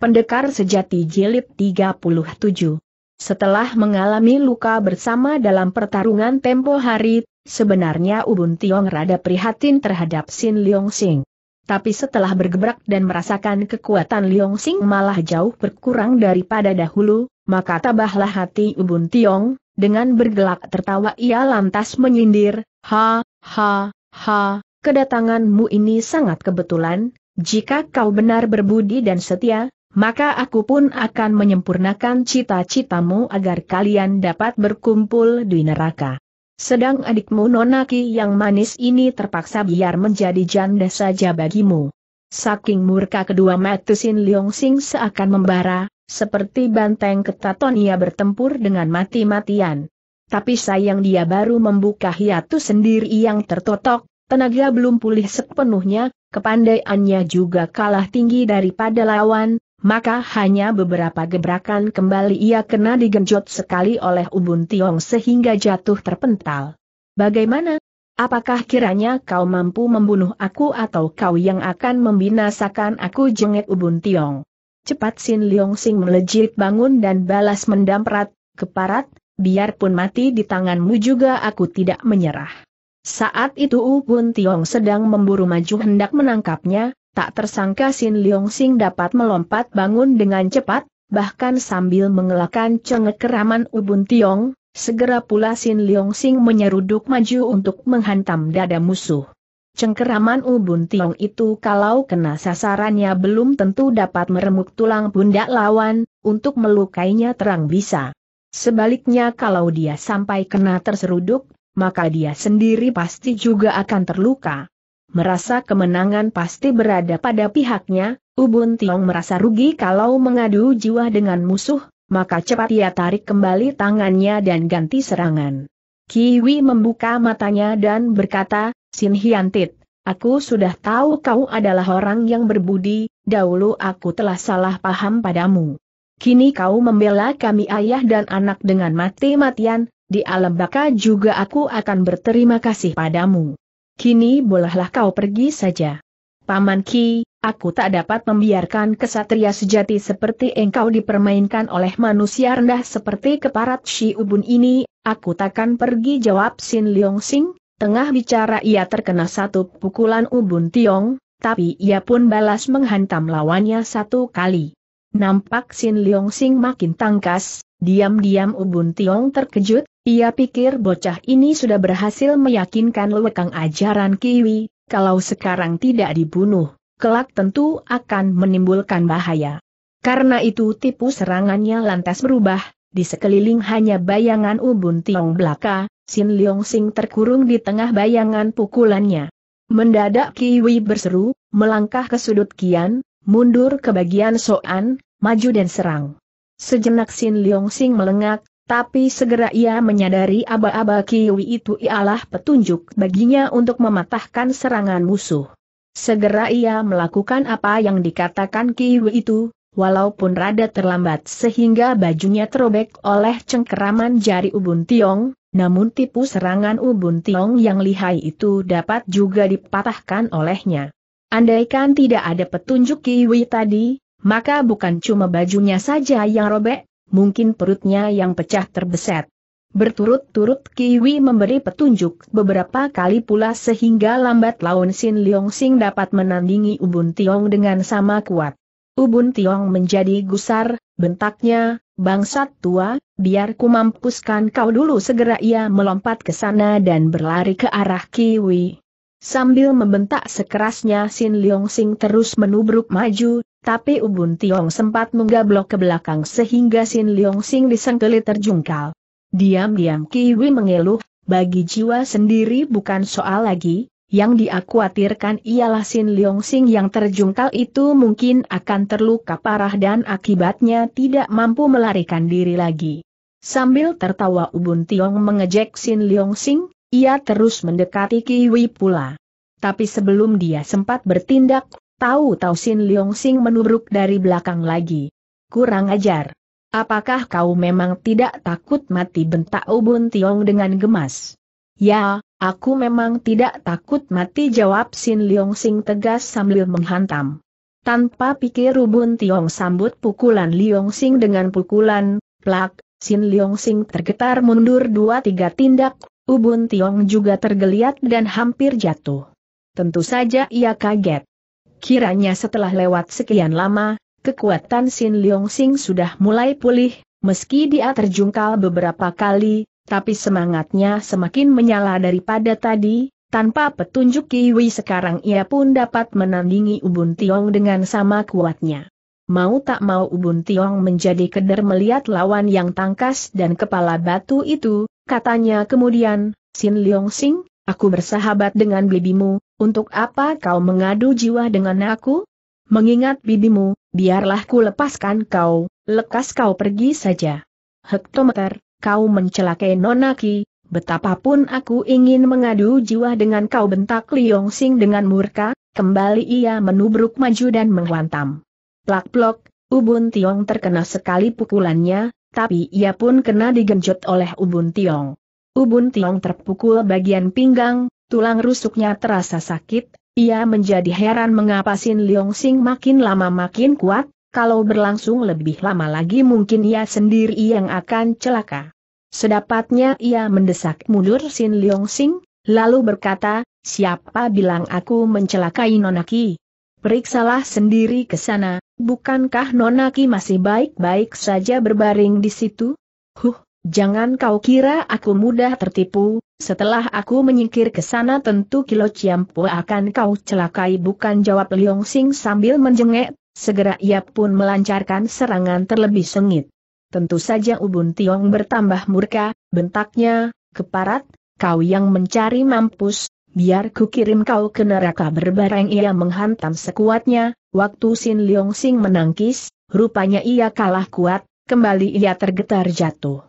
Pendekar Sejati Jilid 37 Setelah mengalami luka bersama dalam pertarungan tempo hari, sebenarnya Ubun Tiong rada prihatin terhadap Sin Leong Sing. Tapi setelah bergebrak dan merasakan kekuatan Leong Sing malah jauh berkurang daripada dahulu, maka tabahlah hati Ubun Tiong, dengan bergelak tertawa ia lantas menyindir, Ha, ha, ha, kedatanganmu ini sangat kebetulan, jika kau benar berbudi dan setia, maka aku pun akan menyempurnakan cita-citamu agar kalian dapat berkumpul di neraka. Sedang adikmu Nonaki yang manis ini terpaksa biar menjadi janda saja bagimu. Saking murka kedua Matusin Leong Sing seakan membara, seperti banteng ketaton ia bertempur dengan mati-matian. Tapi sayang dia baru membuka hiatus sendiri yang tertotok, tenaga belum pulih sepenuhnya, kepandaiannya juga kalah tinggi daripada lawan, maka hanya beberapa gebrakan kembali ia kena digenjot sekali oleh Ubun Tiong sehingga jatuh terpental. Bagaimana? Apakah kiranya kau mampu membunuh aku atau kau yang akan membinasakan aku jengek Ubun Tiong? Cepat Sin Leong Sing melejit bangun dan balas mendamprat, keparat, biarpun mati di tanganmu juga aku tidak menyerah. Saat itu Ubun Tiong sedang memburu maju hendak menangkapnya, tak tersangka Sin Leong Sing dapat melompat bangun dengan cepat, bahkan sambil mengelakkan cengek Ubun Tiong, segera pula Sin Leong Sing menyeruduk maju untuk menghantam dada musuh. Cengkeraman Ubun Tiong itu kalau kena sasarannya belum tentu dapat meremuk tulang pundak lawan, untuk melukainya terang bisa. Sebaliknya kalau dia sampai kena terseruduk, maka dia sendiri pasti juga akan terluka merasa kemenangan pasti berada pada pihaknya, Ubun Tiong merasa rugi kalau mengadu jiwa dengan musuh, maka cepat ia tarik kembali tangannya dan ganti serangan. Kiwi membuka matanya dan berkata, Sin Hiantit, aku sudah tahu kau adalah orang yang berbudi, dahulu aku telah salah paham padamu. Kini kau membela kami ayah dan anak dengan mati-matian, di alam baka juga aku akan berterima kasih padamu. Kini bolehlah kau pergi saja. Paman Ki, aku tak dapat membiarkan kesatria sejati seperti engkau dipermainkan oleh manusia rendah seperti keparat Shi Ubun ini, aku takkan pergi jawab Sin Leong Sing, tengah bicara ia terkena satu pukulan Ubun Tiong, tapi ia pun balas menghantam lawannya satu kali. Nampak Sin Leong Sing makin tangkas, diam-diam Ubun Tiong terkejut, ia pikir bocah ini sudah berhasil meyakinkan lewekang ajaran Kiwi, kalau sekarang tidak dibunuh, kelak tentu akan menimbulkan bahaya. Karena itu tipu serangannya lantas berubah, di sekeliling hanya bayangan ubun tiong belaka, Sin Leong Sing terkurung di tengah bayangan pukulannya. Mendadak Kiwi berseru, melangkah ke sudut kian, mundur ke bagian soan, maju dan serang. Sejenak Sin Leong Sing melengak, tapi segera ia menyadari aba-aba Kiwi itu ialah petunjuk baginya untuk mematahkan serangan musuh. Segera ia melakukan apa yang dikatakan Kiwi itu, walaupun rada terlambat sehingga bajunya terobek oleh cengkeraman jari Ubun Tiong, namun tipu serangan Ubun Tiong yang lihai itu dapat juga dipatahkan olehnya. Andaikan tidak ada petunjuk Kiwi tadi, maka bukan cuma bajunya saja yang robek, mungkin perutnya yang pecah terbeset. Berturut-turut Kiwi memberi petunjuk beberapa kali pula sehingga lambat laun Sin Leong Sing dapat menandingi Ubun Tiong dengan sama kuat. Ubun Tiong menjadi gusar, bentaknya, bangsat tua, biar ku mampuskan kau dulu segera ia melompat ke sana dan berlari ke arah Kiwi. Sambil membentak sekerasnya Sin Leong Sing terus menubruk maju, tapi Ubun Tiong sempat menggablok ke belakang sehingga Sin Leong Sing disengkeli terjungkal. Diam-diam Kiwi mengeluh, bagi jiwa sendiri bukan soal lagi, yang diakuatirkan ialah Sin Leong Sing yang terjungkal itu mungkin akan terluka parah dan akibatnya tidak mampu melarikan diri lagi. Sambil tertawa Ubun Tiong mengejek Sin Leong Sing, ia terus mendekati Kiwi pula. Tapi sebelum dia sempat bertindak, Tahu-tahu Sin Leong Sing menuruk dari belakang lagi. Kurang ajar. Apakah kau memang tidak takut mati bentak Ubun Tiong dengan gemas? Ya, aku memang tidak takut mati jawab Sin Leong Sing tegas sambil menghantam. Tanpa pikir Ubun Tiong sambut pukulan Leong Sing dengan pukulan, plak, Sin Leong Sing tergetar mundur dua tiga tindak, Ubun Tiong juga tergeliat dan hampir jatuh. Tentu saja ia kaget. Kiranya setelah lewat sekian lama, kekuatan Sin Leong Sing sudah mulai pulih, meski dia terjungkal beberapa kali, tapi semangatnya semakin menyala daripada tadi, tanpa petunjuk Kiwi sekarang ia pun dapat menandingi Ubun Tiong dengan sama kuatnya. Mau tak mau Ubun Tiong menjadi keder melihat lawan yang tangkas dan kepala batu itu, katanya kemudian, Sin Leong Sing, aku bersahabat dengan bibimu, untuk apa kau mengadu jiwa dengan aku? Mengingat bibimu, biarlah ku lepaskan kau, lekas kau pergi saja. Hektometer, kau mencelakai Nonaki, betapapun aku ingin mengadu jiwa dengan kau bentak Liong Sing dengan murka, kembali ia menubruk maju dan menghantam. Plak-plok, Ubun Tiong terkena sekali pukulannya, tapi ia pun kena digenjot oleh Ubun Tiong. Ubun Tiong terpukul bagian pinggang, Tulang rusuknya terasa sakit, ia menjadi heran mengapa Sin Leong Sing makin lama makin kuat, kalau berlangsung lebih lama lagi mungkin ia sendiri yang akan celaka. Sedapatnya ia mendesak mundur Sin Leong Sing, lalu berkata, siapa bilang aku mencelakai Nonaki? Periksalah sendiri ke sana, bukankah Nonaki masih baik-baik saja berbaring di situ? Huh, Jangan kau kira aku mudah tertipu, setelah aku menyingkir ke sana tentu Kilo Ciampu akan kau celakai bukan jawab Liong Sing sambil menjengek, segera ia pun melancarkan serangan terlebih sengit. Tentu saja Ubun Tiong bertambah murka, bentaknya, keparat, kau yang mencari mampus, biar ku kirim kau ke neraka berbareng ia menghantam sekuatnya, waktu Sin Liong Sing menangkis, rupanya ia kalah kuat, kembali ia tergetar jatuh.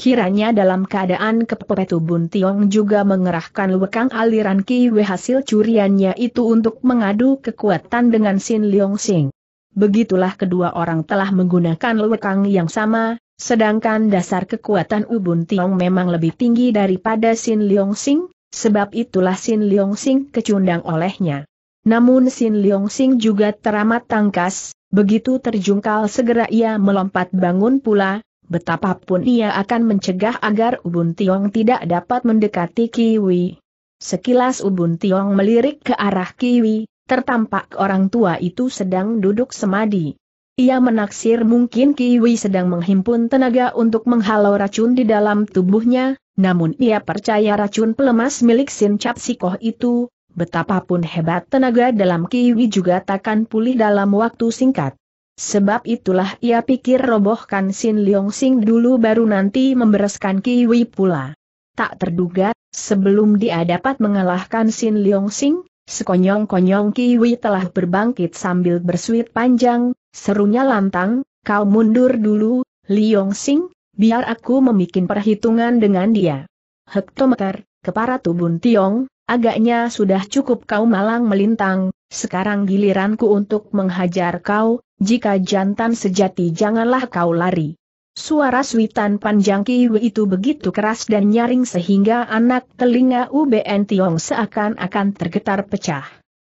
Kiranya dalam keadaan kepepetu Bun Tiong juga mengerahkan lekang aliran kiwe hasil curiannya itu untuk mengadu kekuatan dengan Sin Leong Sing. Begitulah kedua orang telah menggunakan lekang yang sama, sedangkan dasar kekuatan Ubun Tiong memang lebih tinggi daripada Sin Leong Sing, sebab itulah Sin Leong Sing kecundang olehnya. Namun Sin Leong Sing juga teramat tangkas, begitu terjungkal segera ia melompat bangun pula, betapapun ia akan mencegah agar Ubun Tiong tidak dapat mendekati Kiwi. Sekilas Ubun Tiong melirik ke arah Kiwi, tertampak orang tua itu sedang duduk semadi. Ia menaksir mungkin Kiwi sedang menghimpun tenaga untuk menghalau racun di dalam tubuhnya, namun ia percaya racun pelemas milik Sin Cap Sikoh itu, betapapun hebat tenaga dalam Kiwi juga takkan pulih dalam waktu singkat. Sebab itulah ia pikir robohkan Sin Leong Sing dulu baru nanti membereskan Kiwi pula. Tak terduga, sebelum dia dapat mengalahkan Sin Leong Sing, sekonyong-konyong Kiwi telah berbangkit sambil bersuit panjang, serunya lantang, kau mundur dulu, Leong Sing, biar aku memikin perhitungan dengan dia. Hektometer, kepara tubun Tiong, agaknya sudah cukup kau malang melintang, sekarang giliranku untuk menghajar kau, jika jantan sejati janganlah kau lari. Suara suitan panjang Kiwi itu begitu keras dan nyaring sehingga anak telinga UBN Tiong seakan-akan tergetar pecah.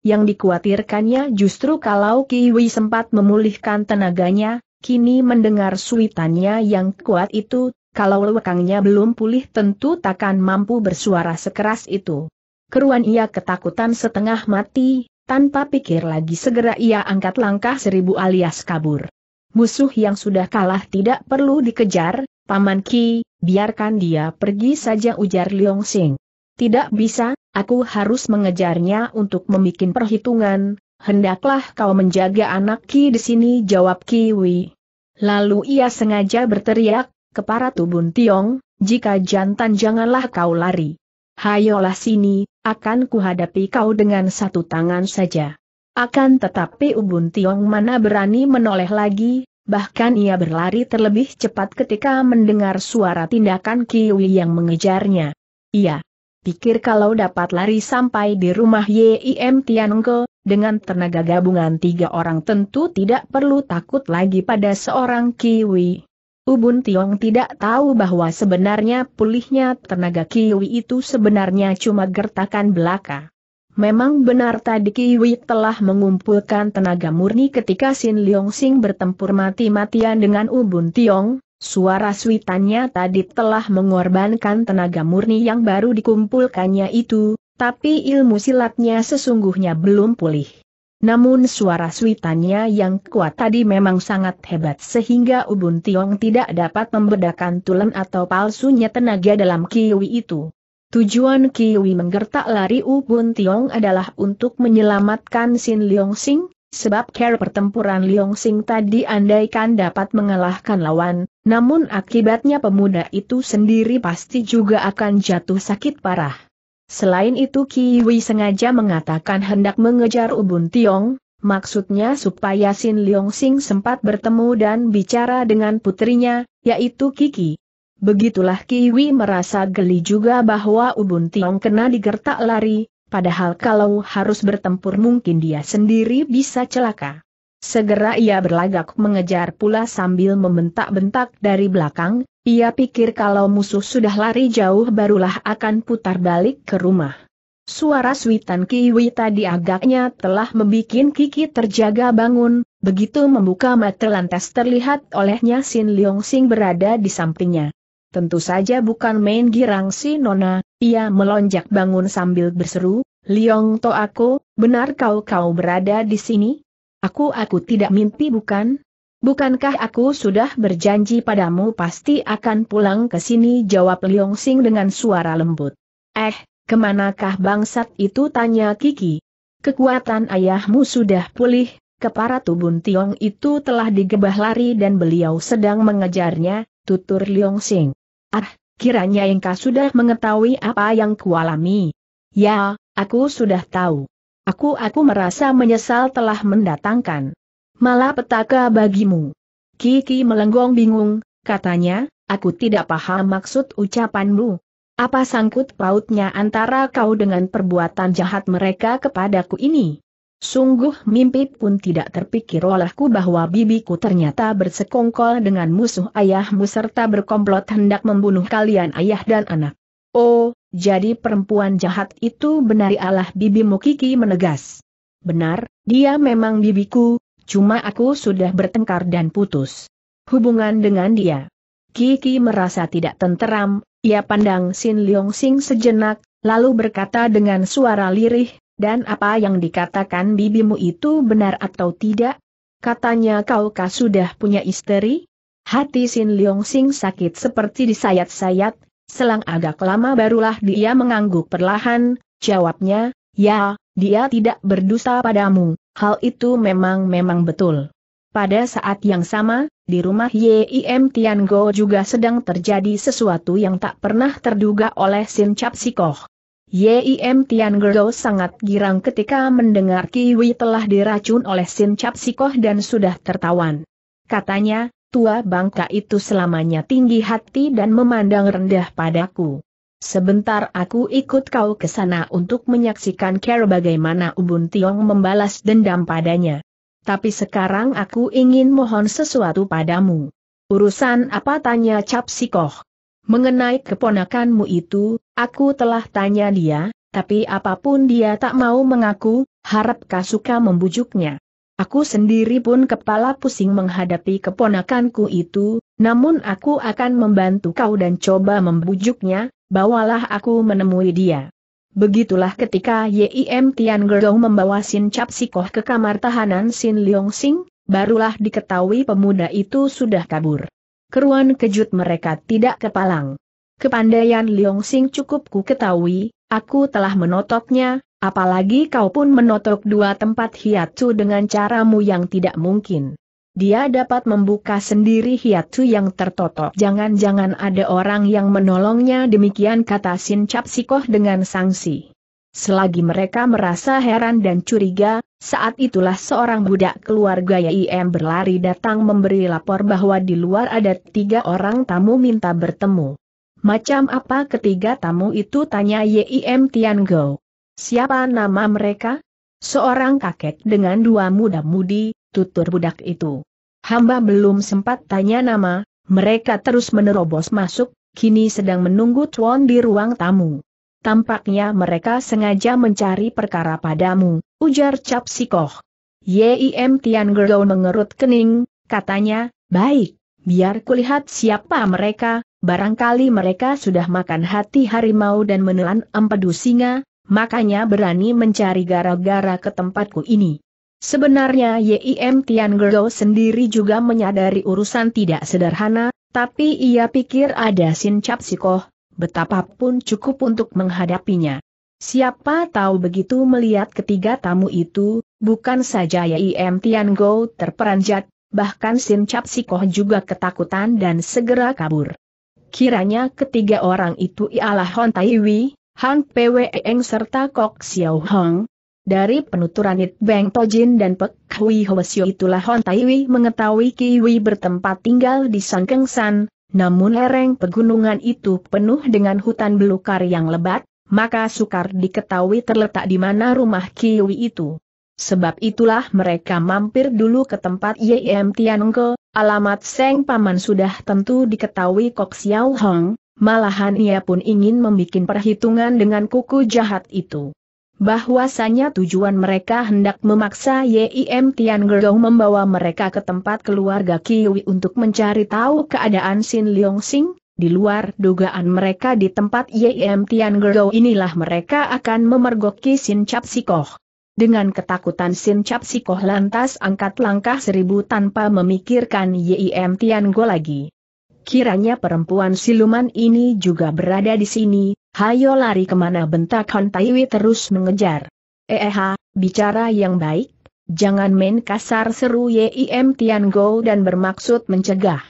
Yang dikhawatirkannya justru kalau Kiwi sempat memulihkan tenaganya, kini mendengar suitannya yang kuat itu, kalau lekangnya belum pulih tentu takkan mampu bersuara sekeras itu. Keruan ia ketakutan setengah mati, tanpa pikir lagi segera ia angkat langkah seribu alias kabur. Musuh yang sudah kalah tidak perlu dikejar, Paman Ki, biarkan dia pergi saja ujar Leong Sing. Tidak bisa, aku harus mengejarnya untuk membuat perhitungan, hendaklah kau menjaga anak Ki di sini jawab Ki Kiwi. Lalu ia sengaja berteriak, para tubun Tiong, jika jantan janganlah kau lari. Hayolah sini, akan kuhadapi kau dengan satu tangan saja. Akan tetapi Ubun Tiong mana berani menoleh lagi, bahkan ia berlari terlebih cepat ketika mendengar suara tindakan Kiwi yang mengejarnya. Ia pikir kalau dapat lari sampai di rumah Yim Tianengke, dengan tenaga gabungan tiga orang tentu tidak perlu takut lagi pada seorang Kiwi. Ubun Tiong tidak tahu bahwa sebenarnya pulihnya tenaga Kiwi itu sebenarnya cuma gertakan belaka. Memang benar tadi Kiwi telah mengumpulkan tenaga murni ketika Sin Leong Sing bertempur mati-matian dengan Ubun Tiong, suara suitannya tadi telah mengorbankan tenaga murni yang baru dikumpulkannya itu, tapi ilmu silatnya sesungguhnya belum pulih. Namun suara suitannya yang kuat tadi memang sangat hebat sehingga Ubun Tiong tidak dapat membedakan tulen atau palsunya tenaga dalam kiwi itu. Tujuan Kiwi menggertak lari Ubun Tiong adalah untuk menyelamatkan Sin Leong Sing, Sebab care pertempuran Liong Sing tadi andaikan dapat mengalahkan lawan, namun akibatnya pemuda itu sendiri pasti juga akan jatuh sakit parah. Selain itu Kiwi sengaja mengatakan hendak mengejar Ubun Tiong, maksudnya supaya Sin Leong Sing sempat bertemu dan bicara dengan putrinya, yaitu Kiki. Begitulah Kiwi merasa geli juga bahwa Ubun Tiong kena digertak lari, padahal kalau harus bertempur mungkin dia sendiri bisa celaka. Segera ia berlagak mengejar pula sambil membentak-bentak dari belakang, ia pikir kalau musuh sudah lari jauh barulah akan putar balik ke rumah. Suara suitan Kiwi tadi agaknya telah membuat Kiki terjaga bangun, begitu membuka mata lantas terlihat olehnya Sin Leong Sing berada di sampingnya. Tentu saja bukan main girang si Nona, ia melonjak bangun sambil berseru, Leong To aku, benar kau kau berada di sini? Aku aku tidak mimpi bukan? Bukankah aku sudah berjanji padamu pasti akan pulang ke sini jawab Liong Sing dengan suara lembut. Eh, kemanakah bangsat itu tanya Kiki. Kekuatan ayahmu sudah pulih, kepala Tubun Tiong itu telah digebah lari dan beliau sedang mengejarnya, tutur Liong Sing. Ah, kiranya engkau sudah mengetahui apa yang kualami. Ya, aku sudah tahu. Aku-aku merasa menyesal telah mendatangkan malah petaka bagimu. Kiki melenggong bingung, katanya, aku tidak paham maksud ucapanmu. Apa sangkut pautnya antara kau dengan perbuatan jahat mereka kepadaku ini? Sungguh mimpi pun tidak terpikir olehku bahwa bibiku ternyata bersekongkol dengan musuh ayahmu serta berkomplot hendak membunuh kalian ayah dan anak. Oh, jadi perempuan jahat itu benar Allah bibimu Kiki menegas. Benar, dia memang bibiku, Cuma aku sudah bertengkar dan putus. Hubungan dengan dia. Kiki merasa tidak tenteram, ia pandang Sin Leong Sing sejenak, lalu berkata dengan suara lirih, dan apa yang dikatakan bibimu itu benar atau tidak? Katanya kaukah sudah punya istri? Hati Sin Leong Sing sakit seperti disayat-sayat, selang agak lama barulah dia mengangguk perlahan, jawabnya, ya, dia tidak berdusta padamu, Hal itu memang-memang betul. Pada saat yang sama, di rumah YIM Tiango juga sedang terjadi sesuatu yang tak pernah terduga oleh Sin Chap Sikoh. YIM Tiango sangat girang ketika mendengar Kiwi telah diracun oleh Sin Chap dan sudah tertawan. Katanya, tua bangka itu selamanya tinggi hati dan memandang rendah padaku. Sebentar aku ikut kau ke sana untuk menyaksikan cara bagaimana Ubun Tiong membalas dendam padanya. Tapi sekarang aku ingin mohon sesuatu padamu. Urusan apa tanya Cap Sikoh? Mengenai keponakanmu itu, aku telah tanya dia, tapi apapun dia tak mau mengaku, harap Kasuka membujuknya. Aku sendiri pun kepala pusing menghadapi keponakanku itu, namun aku akan membantu kau dan coba membujuknya, bawalah aku menemui dia. Begitulah ketika Yim Tian Gerong membawa Sin Cap Sikoh ke kamar tahanan Sin Leong Sing, barulah diketahui pemuda itu sudah kabur. Keruan kejut mereka tidak kepalang. Kepandaian Leong Sing cukup ku ketahui, aku telah menotoknya, apalagi kau pun menotok dua tempat hiatu dengan caramu yang tidak mungkin. Dia dapat membuka sendiri hiatu yang tertotok. Jangan-jangan ada orang yang menolongnya demikian kata Sin Chapsikoh dengan sangsi. Selagi mereka merasa heran dan curiga, saat itulah seorang budak keluarga YIM berlari datang memberi lapor bahwa di luar ada tiga orang tamu minta bertemu. Macam apa ketiga tamu itu tanya YIM Tian Go. Siapa nama mereka? Seorang kakek dengan dua muda-mudi, tutur budak itu. Hamba belum sempat tanya nama, mereka terus menerobos masuk, kini sedang menunggu Tuan di ruang tamu. Tampaknya mereka sengaja mencari perkara padamu, ujar Cap Sikoh. Yim Tian Gerdo mengerut kening, katanya, baik, biar kulihat siapa mereka, barangkali mereka sudah makan hati harimau dan menelan empedu singa, makanya berani mencari gara-gara ke tempatku ini. Sebenarnya Yim Tian Gerdo sendiri juga menyadari urusan tidak sederhana, tapi ia pikir ada Sin Cap Sikoh, betapapun cukup untuk menghadapinya. Siapa tahu begitu melihat ketiga tamu itu, bukan saja Yim Tian terperanjat, bahkan Sin Cap Sikoh juga ketakutan dan segera kabur. Kiranya ketiga orang itu ialah Hon Taiwi, Han Eng serta Kok Xiao Hong, dari penuturan It Beng Tojin dan Pek Hui Hwasyo itulah Hon Taiwi mengetahui Kiwi bertempat tinggal di Sangkengsan, San, namun lereng pegunungan itu penuh dengan hutan belukar yang lebat, maka sukar diketahui terletak di mana rumah Kiwi itu. Sebab itulah mereka mampir dulu ke tempat Yem Tianengke, alamat Seng Paman sudah tentu diketahui Kok Xiao Hong, malahan ia pun ingin membuat perhitungan dengan kuku jahat itu bahwasanya tujuan mereka hendak memaksa Yim Tian Gerong membawa mereka ke tempat keluarga Kiwi untuk mencari tahu keadaan Sin Leong Sing, di luar dugaan mereka di tempat Yim Tian Gerong inilah mereka akan memergoki Sin Chap Sikoh. Dengan ketakutan Sin Cap Sikoh lantas angkat langkah seribu tanpa memikirkan Yim Tian Go lagi. Kiranya perempuan siluman ini juga berada di sini, Hayo lari kemana bentak Hon Taiwi terus mengejar. Eha, eh, bicara yang baik, jangan main kasar seru Yim Go dan bermaksud mencegah.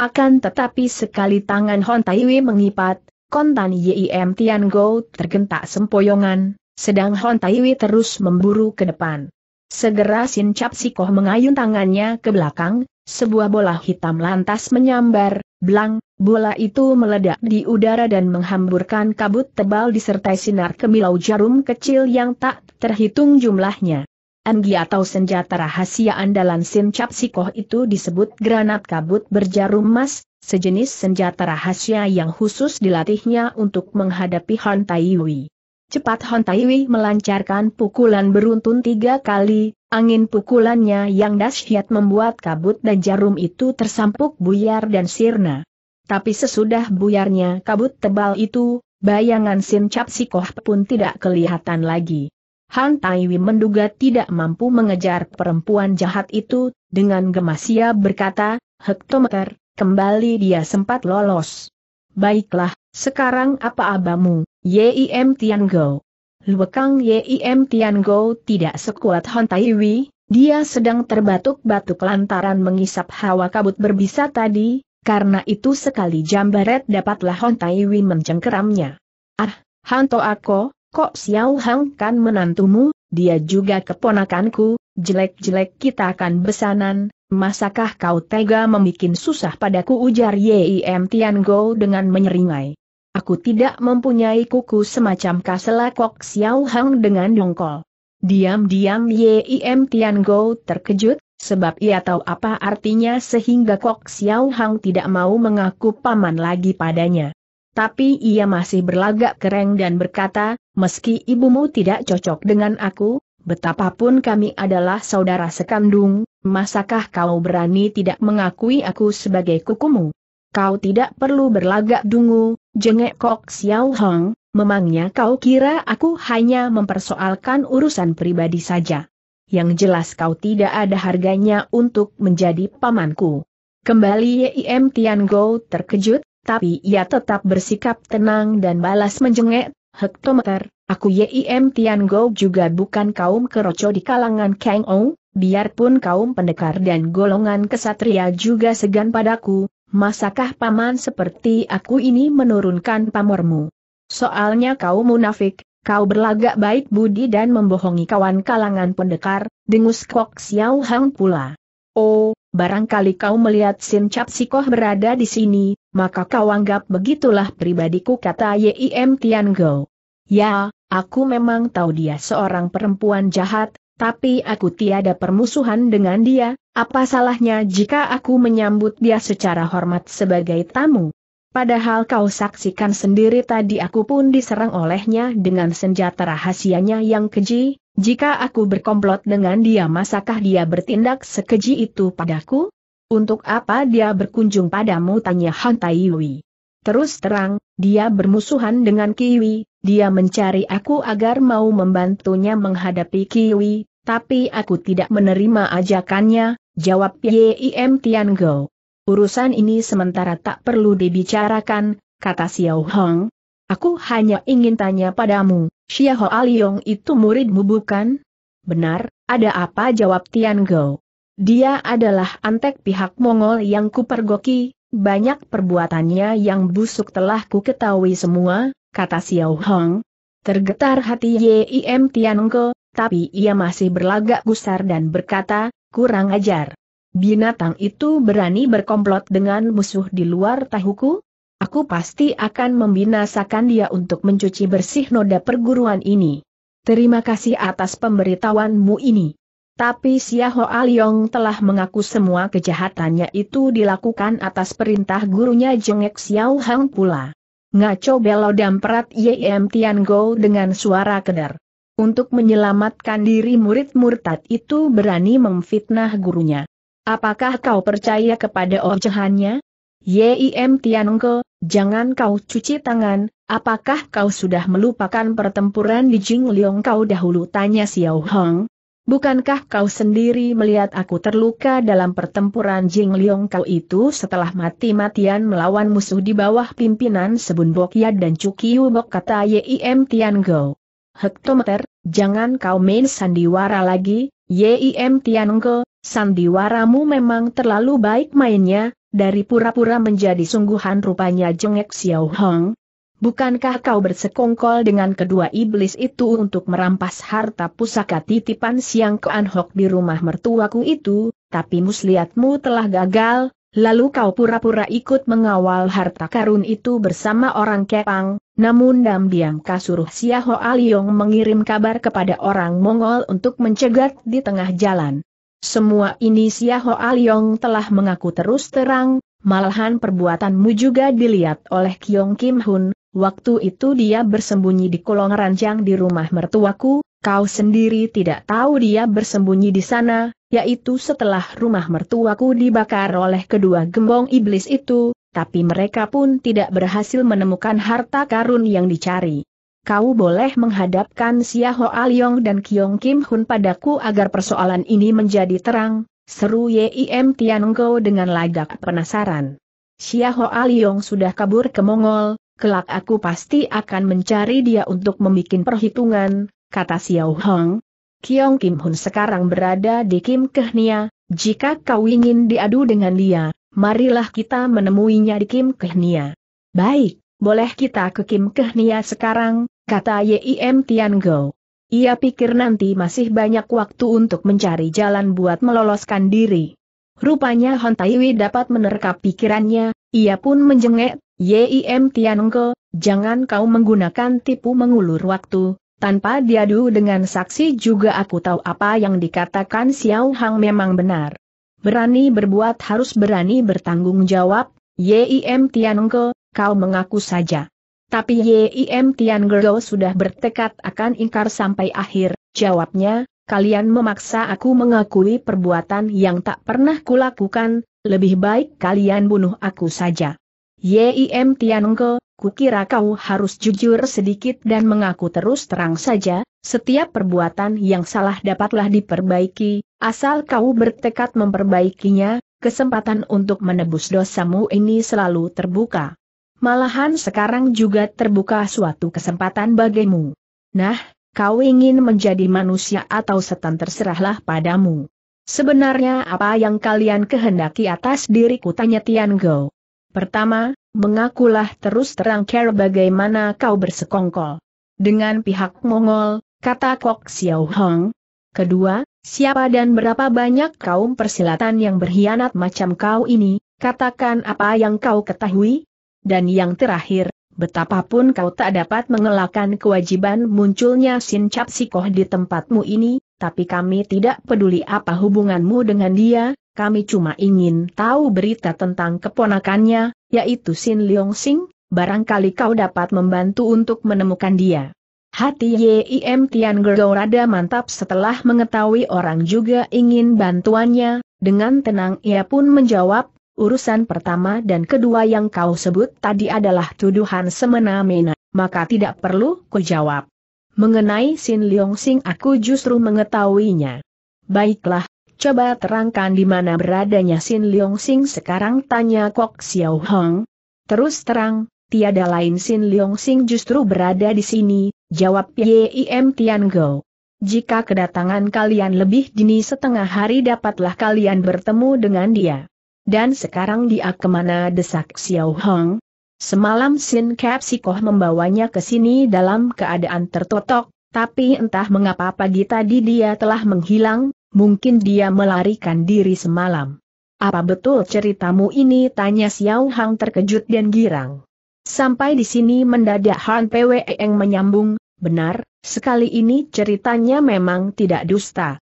Akan tetapi sekali tangan Hon Taiwi mengipat, kontan Yim Go tergentak sempoyongan, sedang Hon Taiwi terus memburu ke depan. Segera Sin Cap Sikoh mengayun tangannya ke belakang, sebuah bola hitam lantas menyambar, belang, Bola itu meledak di udara dan menghamburkan kabut tebal disertai sinar kemilau jarum kecil yang tak terhitung jumlahnya. Anggi atau senjata rahasia andalan Sin Cap Sikoh itu disebut granat kabut berjarum emas, sejenis senjata rahasia yang khusus dilatihnya untuk menghadapi Han Taiwi. Cepat Han Taiwi melancarkan pukulan beruntun tiga kali, Angin pukulannya yang dahsyat membuat kabut dan jarum itu tersampuk buyar dan sirna. Tapi sesudah buyarnya kabut tebal itu, bayangan Sin Cap Sikoh pun tidak kelihatan lagi. Han Taiwi menduga tidak mampu mengejar perempuan jahat itu, dengan gemas ia berkata, hektometer, kembali dia sempat lolos. Baiklah, sekarang apa abamu, Yim Tiango? Luekang Yim Tiango tidak sekuat Han Taiwi, dia sedang terbatuk-batuk lantaran mengisap hawa kabut berbisa tadi, karena itu sekali jambaret dapatlah Hon Wei mencengkeramnya. Ah, Hanto Ako, kok Xiao Hang kan menantumu, dia juga keponakanku, jelek-jelek kita akan besanan, masakah kau tega membuat susah padaku ujar Yim Tian Go dengan menyeringai. Aku tidak mempunyai kuku semacam kaselakok Xiao Hang dengan dongkol. Diam-diam Yim Tian Go terkejut, sebab ia tahu apa artinya sehingga Kok Xiao Hang tidak mau mengaku paman lagi padanya. Tapi ia masih berlagak kereng dan berkata, meski ibumu tidak cocok dengan aku, betapapun kami adalah saudara sekandung, masakah kau berani tidak mengakui aku sebagai kukumu? Kau tidak perlu berlagak dungu, jengek Kok Xiao Hang, memangnya kau kira aku hanya mempersoalkan urusan pribadi saja yang jelas kau tidak ada harganya untuk menjadi pamanku. Kembali Yim Tian Go terkejut, tapi ia tetap bersikap tenang dan balas menjengek, hektometer, aku Yim Tian Go juga bukan kaum keroco di kalangan Kang Ou, biarpun kaum pendekar dan golongan kesatria juga segan padaku, masakah paman seperti aku ini menurunkan pamormu? Soalnya kau munafik, Kau berlagak baik budi dan membohongi kawan kalangan pendekar, dengus Kok Xiao Hang pula. Oh, barangkali kau melihat Sin Cap Sikoh berada di sini, maka kau anggap begitulah pribadiku kata Yim Tian Go. Ya, aku memang tahu dia seorang perempuan jahat, tapi aku tiada permusuhan dengan dia, apa salahnya jika aku menyambut dia secara hormat sebagai tamu? Padahal kau saksikan sendiri tadi aku pun diserang olehnya dengan senjata rahasianya yang keji, jika aku berkomplot dengan dia masakah dia bertindak sekeji itu padaku? Untuk apa dia berkunjung padamu tanya Han Taiwi. Terus terang, dia bermusuhan dengan Kiwi, dia mencari aku agar mau membantunya menghadapi Kiwi, tapi aku tidak menerima ajakannya, jawab Yim Tian Go. Urusan ini sementara tak perlu dibicarakan, kata Xiao Hong. Aku hanya ingin tanya padamu, Xiao Aliong itu muridmu bukan? Benar, ada apa jawab Tian Go. Dia adalah antek pihak Mongol yang kupergoki, banyak perbuatannya yang busuk telah ku ketahui semua, kata Xiao Hong. Tergetar hati Yim Tian Go, tapi ia masih berlagak gusar dan berkata, kurang ajar. Binatang itu berani berkomplot dengan musuh di luar tahuku? Aku pasti akan membinasakan dia untuk mencuci bersih noda perguruan ini. Terima kasih atas pemberitahuanmu ini. Tapi Siaho Aliong telah mengaku semua kejahatannya itu dilakukan atas perintah gurunya Jengek Xiao Hang pula. Ngaco belo damprat Tian Tiango dengan suara keder. Untuk menyelamatkan diri murid murtad itu berani memfitnah gurunya. Apakah kau percaya kepada ocehannya? Yim Tianongko, jangan kau cuci tangan, apakah kau sudah melupakan pertempuran di Jingliong kau dahulu tanya Xiao Hong? Bukankah kau sendiri melihat aku terluka dalam pertempuran Jingliong kau itu setelah mati-matian melawan musuh di bawah pimpinan Sebun Bokya dan Cukiu Bok kata Yim Tiango. Hektometer, jangan kau main sandiwara lagi, Yim Tiango, sandiwaramu memang terlalu baik mainnya, dari pura-pura menjadi sungguhan rupanya jengek Xiao Hong. Bukankah kau bersekongkol dengan kedua iblis itu untuk merampas harta pusaka titipan siang ke Anhok di rumah mertuaku itu, tapi muslihatmu telah gagal, lalu kau pura-pura ikut mengawal harta karun itu bersama orang Kepang, namun diam-diam kasuruh Siaho Aliong mengirim kabar kepada orang Mongol untuk mencegat di tengah jalan. Semua ini Sia Hoa Liong telah mengaku terus terang, malahan perbuatanmu juga dilihat oleh Kyong Kim Hun, waktu itu dia bersembunyi di kolong ranjang di rumah mertuaku, kau sendiri tidak tahu dia bersembunyi di sana, yaitu setelah rumah mertuaku dibakar oleh kedua gembong iblis itu, tapi mereka pun tidak berhasil menemukan harta karun yang dicari kau boleh menghadapkan Sia Hoa Liong dan Kiong Kim Hun padaku agar persoalan ini menjadi terang, seru Yim Tianongko dengan lagak penasaran. Sia Hoa Liong sudah kabur ke Mongol, kelak aku pasti akan mencari dia untuk membuat perhitungan, kata Xiao Hong. Kiong Kim Hun sekarang berada di Kim Kehnia, jika kau ingin diadu dengan dia, marilah kita menemuinya di Kim Kehnia. Baik, boleh kita ke Kim Kehnia sekarang, kata Yim Tian Go. Ia pikir nanti masih banyak waktu untuk mencari jalan buat meloloskan diri. Rupanya Hon Taiwi dapat menerkap pikirannya, ia pun menjengek, Yim Tian Go, jangan kau menggunakan tipu mengulur waktu, tanpa diadu dengan saksi juga aku tahu apa yang dikatakan Xiao Hang memang benar. Berani berbuat harus berani bertanggung jawab, Yim Go, kau mengaku saja. Tapi Yim Tian Gerlo sudah bertekad akan ingkar sampai akhir, jawabnya, kalian memaksa aku mengakui perbuatan yang tak pernah kulakukan, lebih baik kalian bunuh aku saja. Yim Tian Tianengke, kukira kau harus jujur sedikit dan mengaku terus terang saja, setiap perbuatan yang salah dapatlah diperbaiki, asal kau bertekad memperbaikinya, kesempatan untuk menebus dosamu ini selalu terbuka. Malahan sekarang juga terbuka suatu kesempatan bagimu. Nah, kau ingin menjadi manusia atau setan terserahlah padamu. Sebenarnya apa yang kalian kehendaki atas diriku tanya Tian Go. Pertama, mengakulah terus terang care bagaimana kau bersekongkol. Dengan pihak Mongol, kata Kok Xiao Hong. Kedua, siapa dan berapa banyak kaum persilatan yang berkhianat macam kau ini, katakan apa yang kau ketahui, dan yang terakhir, betapapun kau tak dapat mengelakkan kewajiban munculnya Sin Cap Sikoh di tempatmu ini, tapi kami tidak peduli apa hubunganmu dengan dia, kami cuma ingin tahu berita tentang keponakannya, yaitu Sin Leong Sing, barangkali kau dapat membantu untuk menemukan dia. Hati Yim Tian Gergo rada mantap setelah mengetahui orang juga ingin bantuannya, dengan tenang ia pun menjawab, urusan pertama dan kedua yang kau sebut tadi adalah tuduhan semena-mena, maka tidak perlu ku jawab. Mengenai Sin Leong Sing aku justru mengetahuinya. Baiklah, coba terangkan di mana beradanya Sin Leong Sing sekarang tanya Kok Xiao Hong. Terus terang, tiada lain Sin Leong Sing justru berada di sini, jawab Yim Tian Go. Jika kedatangan kalian lebih dini setengah hari dapatlah kalian bertemu dengan dia. Dan sekarang dia kemana desak Xiao Hong? Semalam Sin Cap Koh membawanya ke sini dalam keadaan tertotok, tapi entah mengapa pagi tadi dia telah menghilang, mungkin dia melarikan diri semalam. Apa betul ceritamu ini? Tanya Xiao Hong terkejut dan girang. Sampai di sini mendadak Han Pwe Eng menyambung, benar, sekali ini ceritanya memang tidak dusta,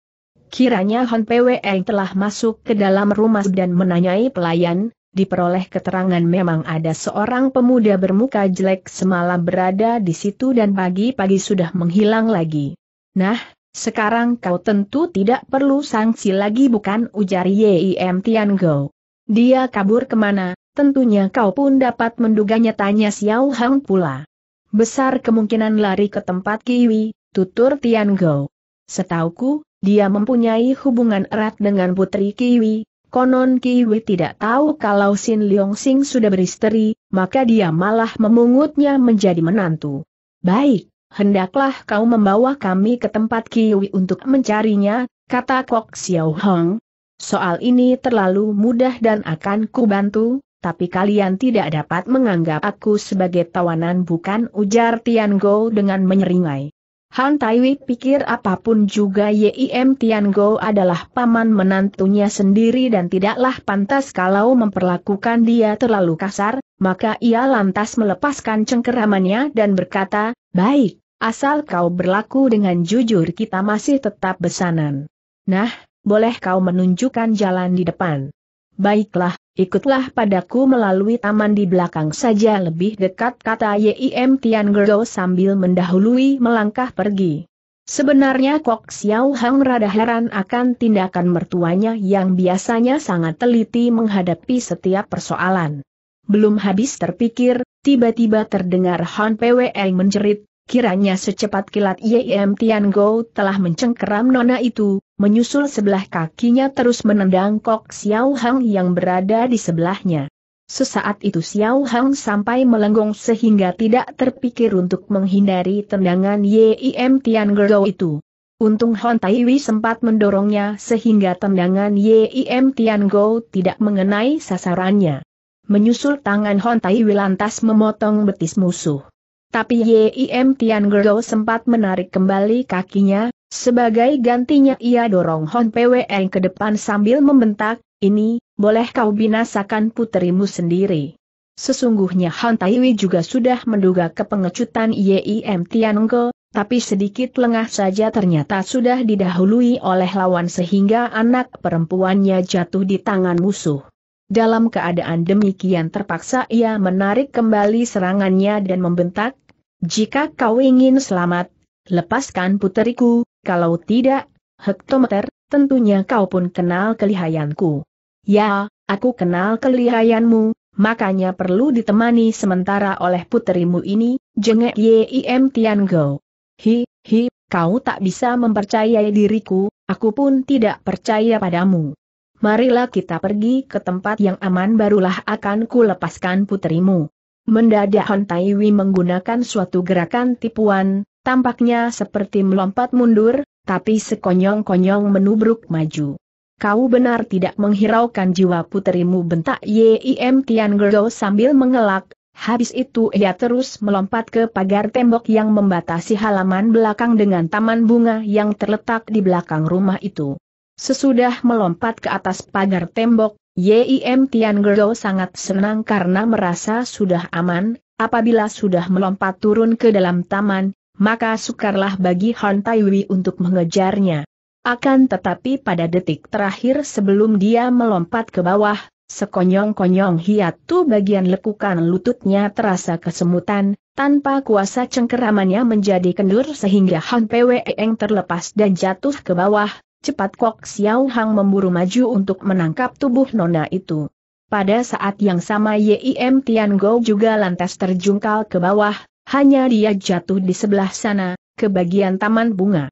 Kiranya Hon Pwe telah masuk ke dalam rumah dan menanyai pelayan, diperoleh keterangan memang ada seorang pemuda bermuka jelek semalam berada di situ dan pagi-pagi sudah menghilang lagi. Nah, sekarang kau tentu tidak perlu sanksi lagi bukan ujar Yim Tian Go. Dia kabur kemana, tentunya kau pun dapat menduganya tanya Xiao Hang pula. Besar kemungkinan lari ke tempat Kiwi, tutur Tian Go. Setauku, dia mempunyai hubungan erat dengan Putri Kiwi, konon Kiwi tidak tahu kalau Sin Leong Sing sudah beristeri, maka dia malah memungutnya menjadi menantu. Baik, hendaklah kau membawa kami ke tempat Kiwi untuk mencarinya, kata Kok Xiao Hong. Soal ini terlalu mudah dan akan kubantu, tapi kalian tidak dapat menganggap aku sebagai tawanan bukan ujar Tian Go dengan menyeringai. Han Taiwi pikir apapun juga Yim Tiango adalah paman menantunya sendiri dan tidaklah pantas kalau memperlakukan dia terlalu kasar, maka ia lantas melepaskan cengkeramannya dan berkata, Baik, asal kau berlaku dengan jujur kita masih tetap besanan. Nah, boleh kau menunjukkan jalan di depan. Baiklah, Ikutlah padaku melalui taman di belakang saja lebih dekat kata Yim Tian Gerdo sambil mendahului melangkah pergi. Sebenarnya Kok Xiao Hang rada heran akan tindakan mertuanya yang biasanya sangat teliti menghadapi setiap persoalan. Belum habis terpikir, tiba-tiba terdengar Han Pwe menjerit, Kiranya secepat kilat Yim Tian Go telah mencengkeram nona itu, menyusul sebelah kakinya terus menendang kok Xiao Hang yang berada di sebelahnya. Sesaat itu Xiao Hang sampai melenggong sehingga tidak terpikir untuk menghindari tendangan Yim Tian Go itu. Untung Hon Tai Wei sempat mendorongnya sehingga tendangan Yim Tian Go tidak mengenai sasarannya. Menyusul tangan Hon Tai Wei lantas memotong betis musuh tapi Yim Tian Gergo sempat menarik kembali kakinya, sebagai gantinya ia dorong Hon PWN ke depan sambil membentak, ini, boleh kau binasakan puterimu sendiri. Sesungguhnya Han Taiwi juga sudah menduga kepengecutan Yim Tian Gergo, tapi sedikit lengah saja ternyata sudah didahului oleh lawan sehingga anak perempuannya jatuh di tangan musuh. Dalam keadaan demikian terpaksa ia menarik kembali serangannya dan membentak, jika kau ingin selamat, lepaskan puteriku, kalau tidak, hektometer, tentunya kau pun kenal kelihayanku. Ya, aku kenal kelihayanmu, makanya perlu ditemani sementara oleh puterimu ini, jengek Yim Go. Hi, hi, kau tak bisa mempercayai diriku, aku pun tidak percaya padamu marilah kita pergi ke tempat yang aman barulah akan ku lepaskan putrimu. Mendadak Hon Taiwi menggunakan suatu gerakan tipuan, tampaknya seperti melompat mundur, tapi sekonyong-konyong menubruk maju. Kau benar tidak menghiraukan jiwa putrimu bentak Yim Tian Gerdo sambil mengelak, habis itu ia terus melompat ke pagar tembok yang membatasi halaman belakang dengan taman bunga yang terletak di belakang rumah itu. Sesudah melompat ke atas pagar tembok, Yim Tian Gerdo sangat senang karena merasa sudah aman, apabila sudah melompat turun ke dalam taman, maka sukarlah bagi Han Wei untuk mengejarnya. Akan tetapi pada detik terakhir sebelum dia melompat ke bawah, sekonyong-konyong hiatu bagian lekukan lututnya terasa kesemutan, tanpa kuasa cengkeramannya menjadi kendur sehingga Han Eng terlepas dan jatuh ke bawah, Cepat Kok Xiao Hang memburu maju untuk menangkap tubuh nona itu. Pada saat yang sama Yim Tian Go juga lantas terjungkal ke bawah, hanya dia jatuh di sebelah sana, ke bagian taman bunga.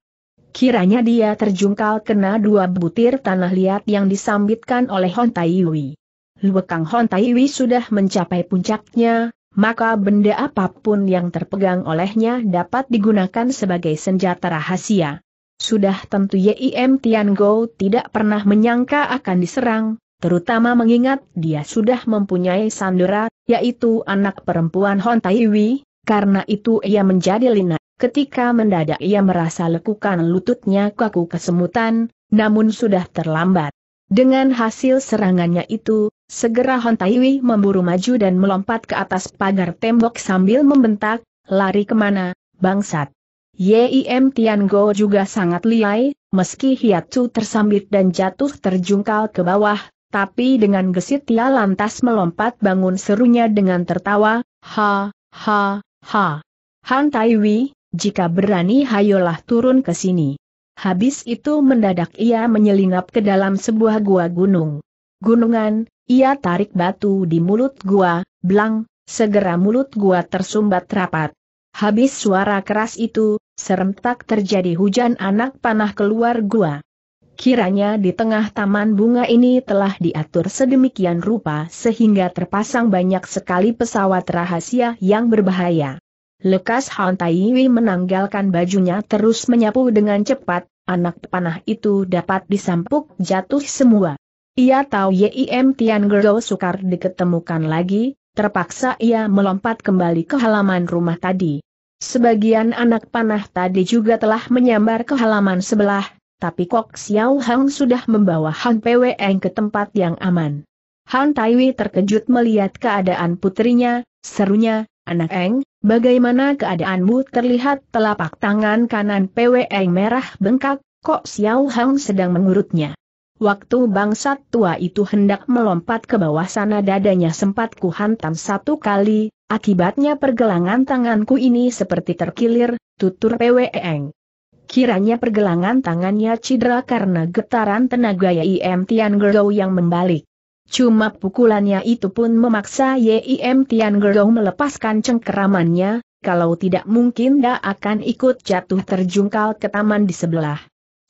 Kiranya dia terjungkal kena dua butir tanah liat yang disambitkan oleh Hon Tai Wei. Luekang Hon Tai Wei sudah mencapai puncaknya, maka benda apapun yang terpegang olehnya dapat digunakan sebagai senjata rahasia. Sudah tentu Yim Tian Gou tidak pernah menyangka akan diserang, terutama mengingat dia sudah mempunyai sandera, yaitu anak perempuan Hon Taiwi, karena itu ia menjadi lina. Ketika mendadak ia merasa lekukan lututnya kaku kesemutan, namun sudah terlambat. Dengan hasil serangannya itu, segera Hon Taiwi memburu maju dan melompat ke atas pagar tembok sambil membentak, lari kemana, bangsat. Yim Go juga sangat liai, meski Hiatsu tersambit dan jatuh terjungkal ke bawah, tapi dengan gesit ia lantas melompat bangun serunya dengan tertawa, ha, ha, ha. Han Taiwi, jika berani hayolah turun ke sini. Habis itu mendadak ia menyelinap ke dalam sebuah gua gunung. Gunungan, ia tarik batu di mulut gua, blang, segera mulut gua tersumbat rapat. Habis suara keras itu, serentak terjadi hujan anak panah keluar gua. Kiranya di tengah taman bunga ini telah diatur sedemikian rupa sehingga terpasang banyak sekali pesawat rahasia yang berbahaya. Lekas Han Taiwi menanggalkan bajunya terus menyapu dengan cepat, anak panah itu dapat disampuk jatuh semua. Ia tahu Yim Tian Gerdo sukar diketemukan lagi, terpaksa ia melompat kembali ke halaman rumah tadi. Sebagian anak panah tadi juga telah menyambar ke halaman sebelah, tapi Kok Xiao Hang sudah membawa Han Pwe Eng ke tempat yang aman. Han Taiwi terkejut melihat keadaan putrinya, serunya, anak Eng, bagaimana keadaanmu terlihat telapak tangan kanan Pwe Eng merah bengkak, Kok Xiao Hang sedang mengurutnya. Waktu bangsat tua itu hendak melompat ke bawah sana dadanya sempat kuhantam satu kali, akibatnya pergelangan tanganku ini seperti terkilir, tutur PWEeng. Kiranya pergelangan tangannya cedera karena getaran tenaga YIM Tian Gerou yang membalik. Cuma pukulannya itu pun memaksa YIM Tian Gerou melepaskan cengkeramannya, kalau tidak mungkin dia akan ikut jatuh terjungkal ke taman di sebelah.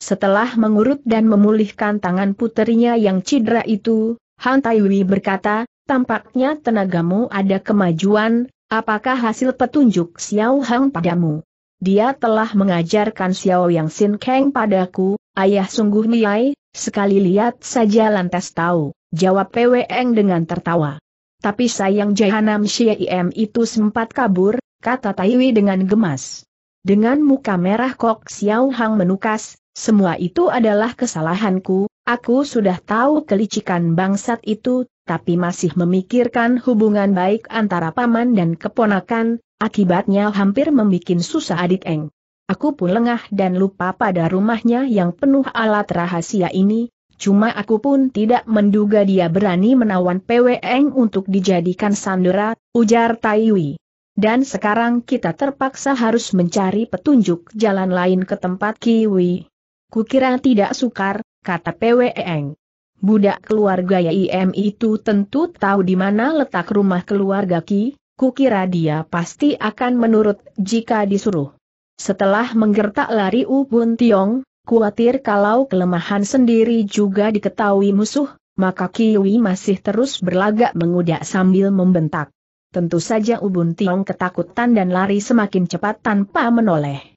Setelah mengurut dan memulihkan tangan puterinya yang cedera itu, Han Taiwi berkata, tampaknya tenagamu ada kemajuan, apakah hasil petunjuk Xiao Hang padamu? Dia telah mengajarkan Xiao Yang Sin Kang padaku, ayah sungguh nilai. sekali lihat saja lantas tahu, jawab Eng dengan tertawa. Tapi sayang Jahanam Shiem itu sempat kabur, kata Taiwi dengan gemas. Dengan muka merah Kok Xiao Hang menukas, semua itu adalah kesalahanku, aku sudah tahu kelicikan bangsat itu, tapi masih memikirkan hubungan baik antara paman dan keponakan, akibatnya hampir membuat susah adik Eng. Aku pun lengah dan lupa pada rumahnya yang penuh alat rahasia ini, cuma aku pun tidak menduga dia berani menawan PW Eng untuk dijadikan sandera, ujar Taiwi. Dan sekarang kita terpaksa harus mencari petunjuk jalan lain ke tempat Kiwi. Kukira tidak sukar, kata PWEng. Budak keluarga YIM itu tentu tahu di mana letak rumah keluarga Ki, kukira dia pasti akan menurut jika disuruh. Setelah menggertak lari Ubun Tiong, khawatir kalau kelemahan sendiri juga diketahui musuh, maka Kiwi masih terus berlagak mengudak sambil membentak. Tentu saja Ubun Tiong ketakutan dan lari semakin cepat tanpa menoleh.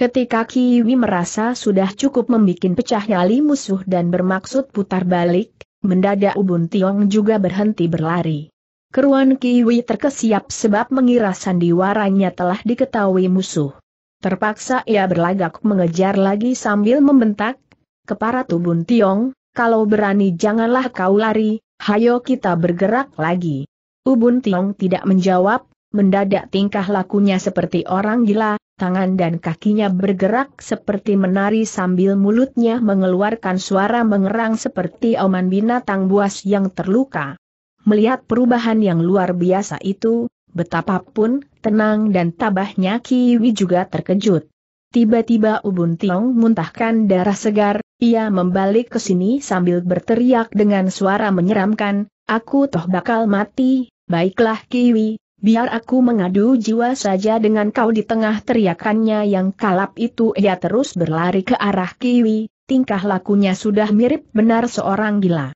Ketika Kiwi merasa sudah cukup membuat pecah nyali musuh dan bermaksud putar balik, mendadak Ubun Tiong juga berhenti berlari. Keruan Kiwi terkesiap sebab mengira sandiwaranya telah diketahui musuh. Terpaksa ia berlagak mengejar lagi sambil membentak, Keparat Ubun Tiong, kalau berani janganlah kau lari, hayo kita bergerak lagi. Ubun Tiong tidak menjawab, mendadak tingkah lakunya seperti orang gila, tangan dan kakinya bergerak seperti menari sambil mulutnya mengeluarkan suara mengerang seperti oman binatang buas yang terluka. Melihat perubahan yang luar biasa itu, betapapun tenang dan tabahnya Kiwi juga terkejut. Tiba-tiba Ubun Tiong muntahkan darah segar, ia membalik ke sini sambil berteriak dengan suara menyeramkan, aku toh bakal mati, baiklah Kiwi, Biar aku mengadu jiwa saja dengan kau di tengah teriakannya yang kalap itu ia terus berlari ke arah Kiwi, tingkah lakunya sudah mirip benar seorang gila.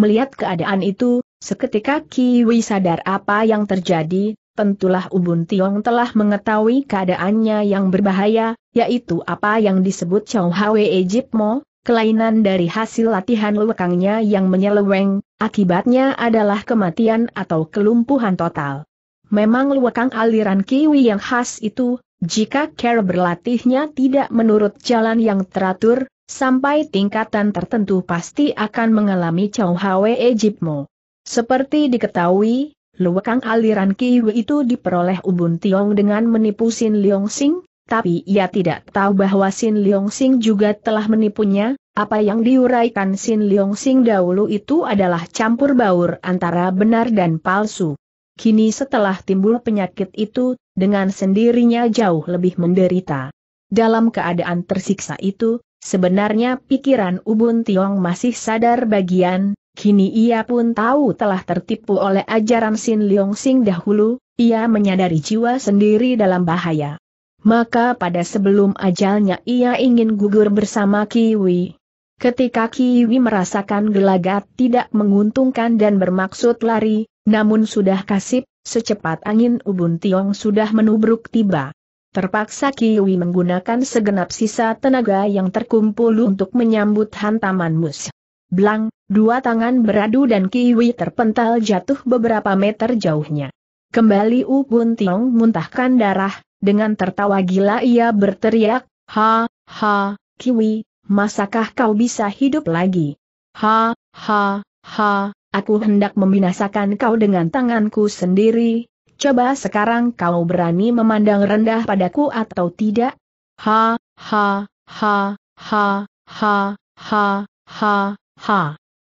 Melihat keadaan itu, seketika Kiwi sadar apa yang terjadi, tentulah Ubun Tiong telah mengetahui keadaannya yang berbahaya, yaitu apa yang disebut Chow Hwe Ejipmo, kelainan dari hasil latihan lekangnya yang menyeleweng, akibatnya adalah kematian atau kelumpuhan total. Memang luakang aliran kiwi yang khas itu, jika Care berlatihnya tidak menurut jalan yang teratur, sampai tingkatan tertentu pasti akan mengalami Chow Hwe Ejipmo. Seperti diketahui, luakang aliran Kiwi itu diperoleh Ubun Tiong dengan menipu Sin Leong Sing, tapi ia tidak tahu bahwa Sin Leong Sing juga telah menipunya, apa yang diuraikan Sin Leong Sing dahulu itu adalah campur baur antara benar dan palsu. Kini setelah timbul penyakit itu, dengan sendirinya jauh lebih menderita. Dalam keadaan tersiksa itu, sebenarnya pikiran Ubun Tiong masih sadar bagian, kini ia pun tahu telah tertipu oleh ajaran Sin Leong Sing dahulu, ia menyadari jiwa sendiri dalam bahaya. Maka pada sebelum ajalnya ia ingin gugur bersama Kiwi. Ketika Kiwi merasakan gelagat tidak menguntungkan dan bermaksud lari, namun sudah kasip, secepat angin ubun Tiong sudah menubruk tiba. Terpaksa Kiwi menggunakan segenap sisa tenaga yang terkumpul untuk menyambut hantaman mus. Blang, dua tangan beradu dan Kiwi terpental jatuh beberapa meter jauhnya. Kembali Ubun Tiong muntahkan darah, dengan tertawa gila ia berteriak, Ha, ha, Kiwi, masakah kau bisa hidup lagi? Ha, ha, ha, aku hendak membinasakan kau dengan tanganku sendiri, coba sekarang kau berani memandang rendah padaku atau tidak? Ha, ha, ha, ha, ha, ha, ha, ha.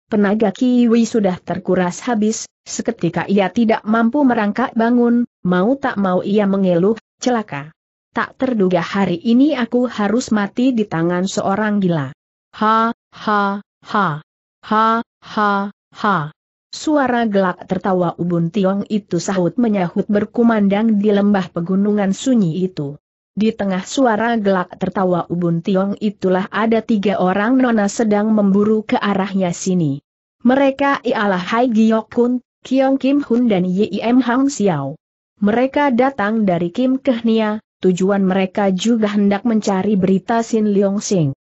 Penaga Kiwi sudah terkuras habis, seketika ia tidak mampu merangkak bangun, mau tak mau ia mengeluh, celaka. Tak terduga hari ini aku harus mati di tangan seorang gila. Ha, ha, ha. Ha, ha, ha. Suara gelak tertawa Ubun Tiong itu sahut menyahut berkumandang di lembah pegunungan sunyi itu. Di tengah suara gelak tertawa Ubun Tiong itulah ada tiga orang nona sedang memburu ke arahnya sini. Mereka ialah Hai Giok Kun, Kiong Kim Hun dan Yim Hang Xiao. Mereka datang dari Kim Kehnia, tujuan mereka juga hendak mencari berita Sin Leong Sing.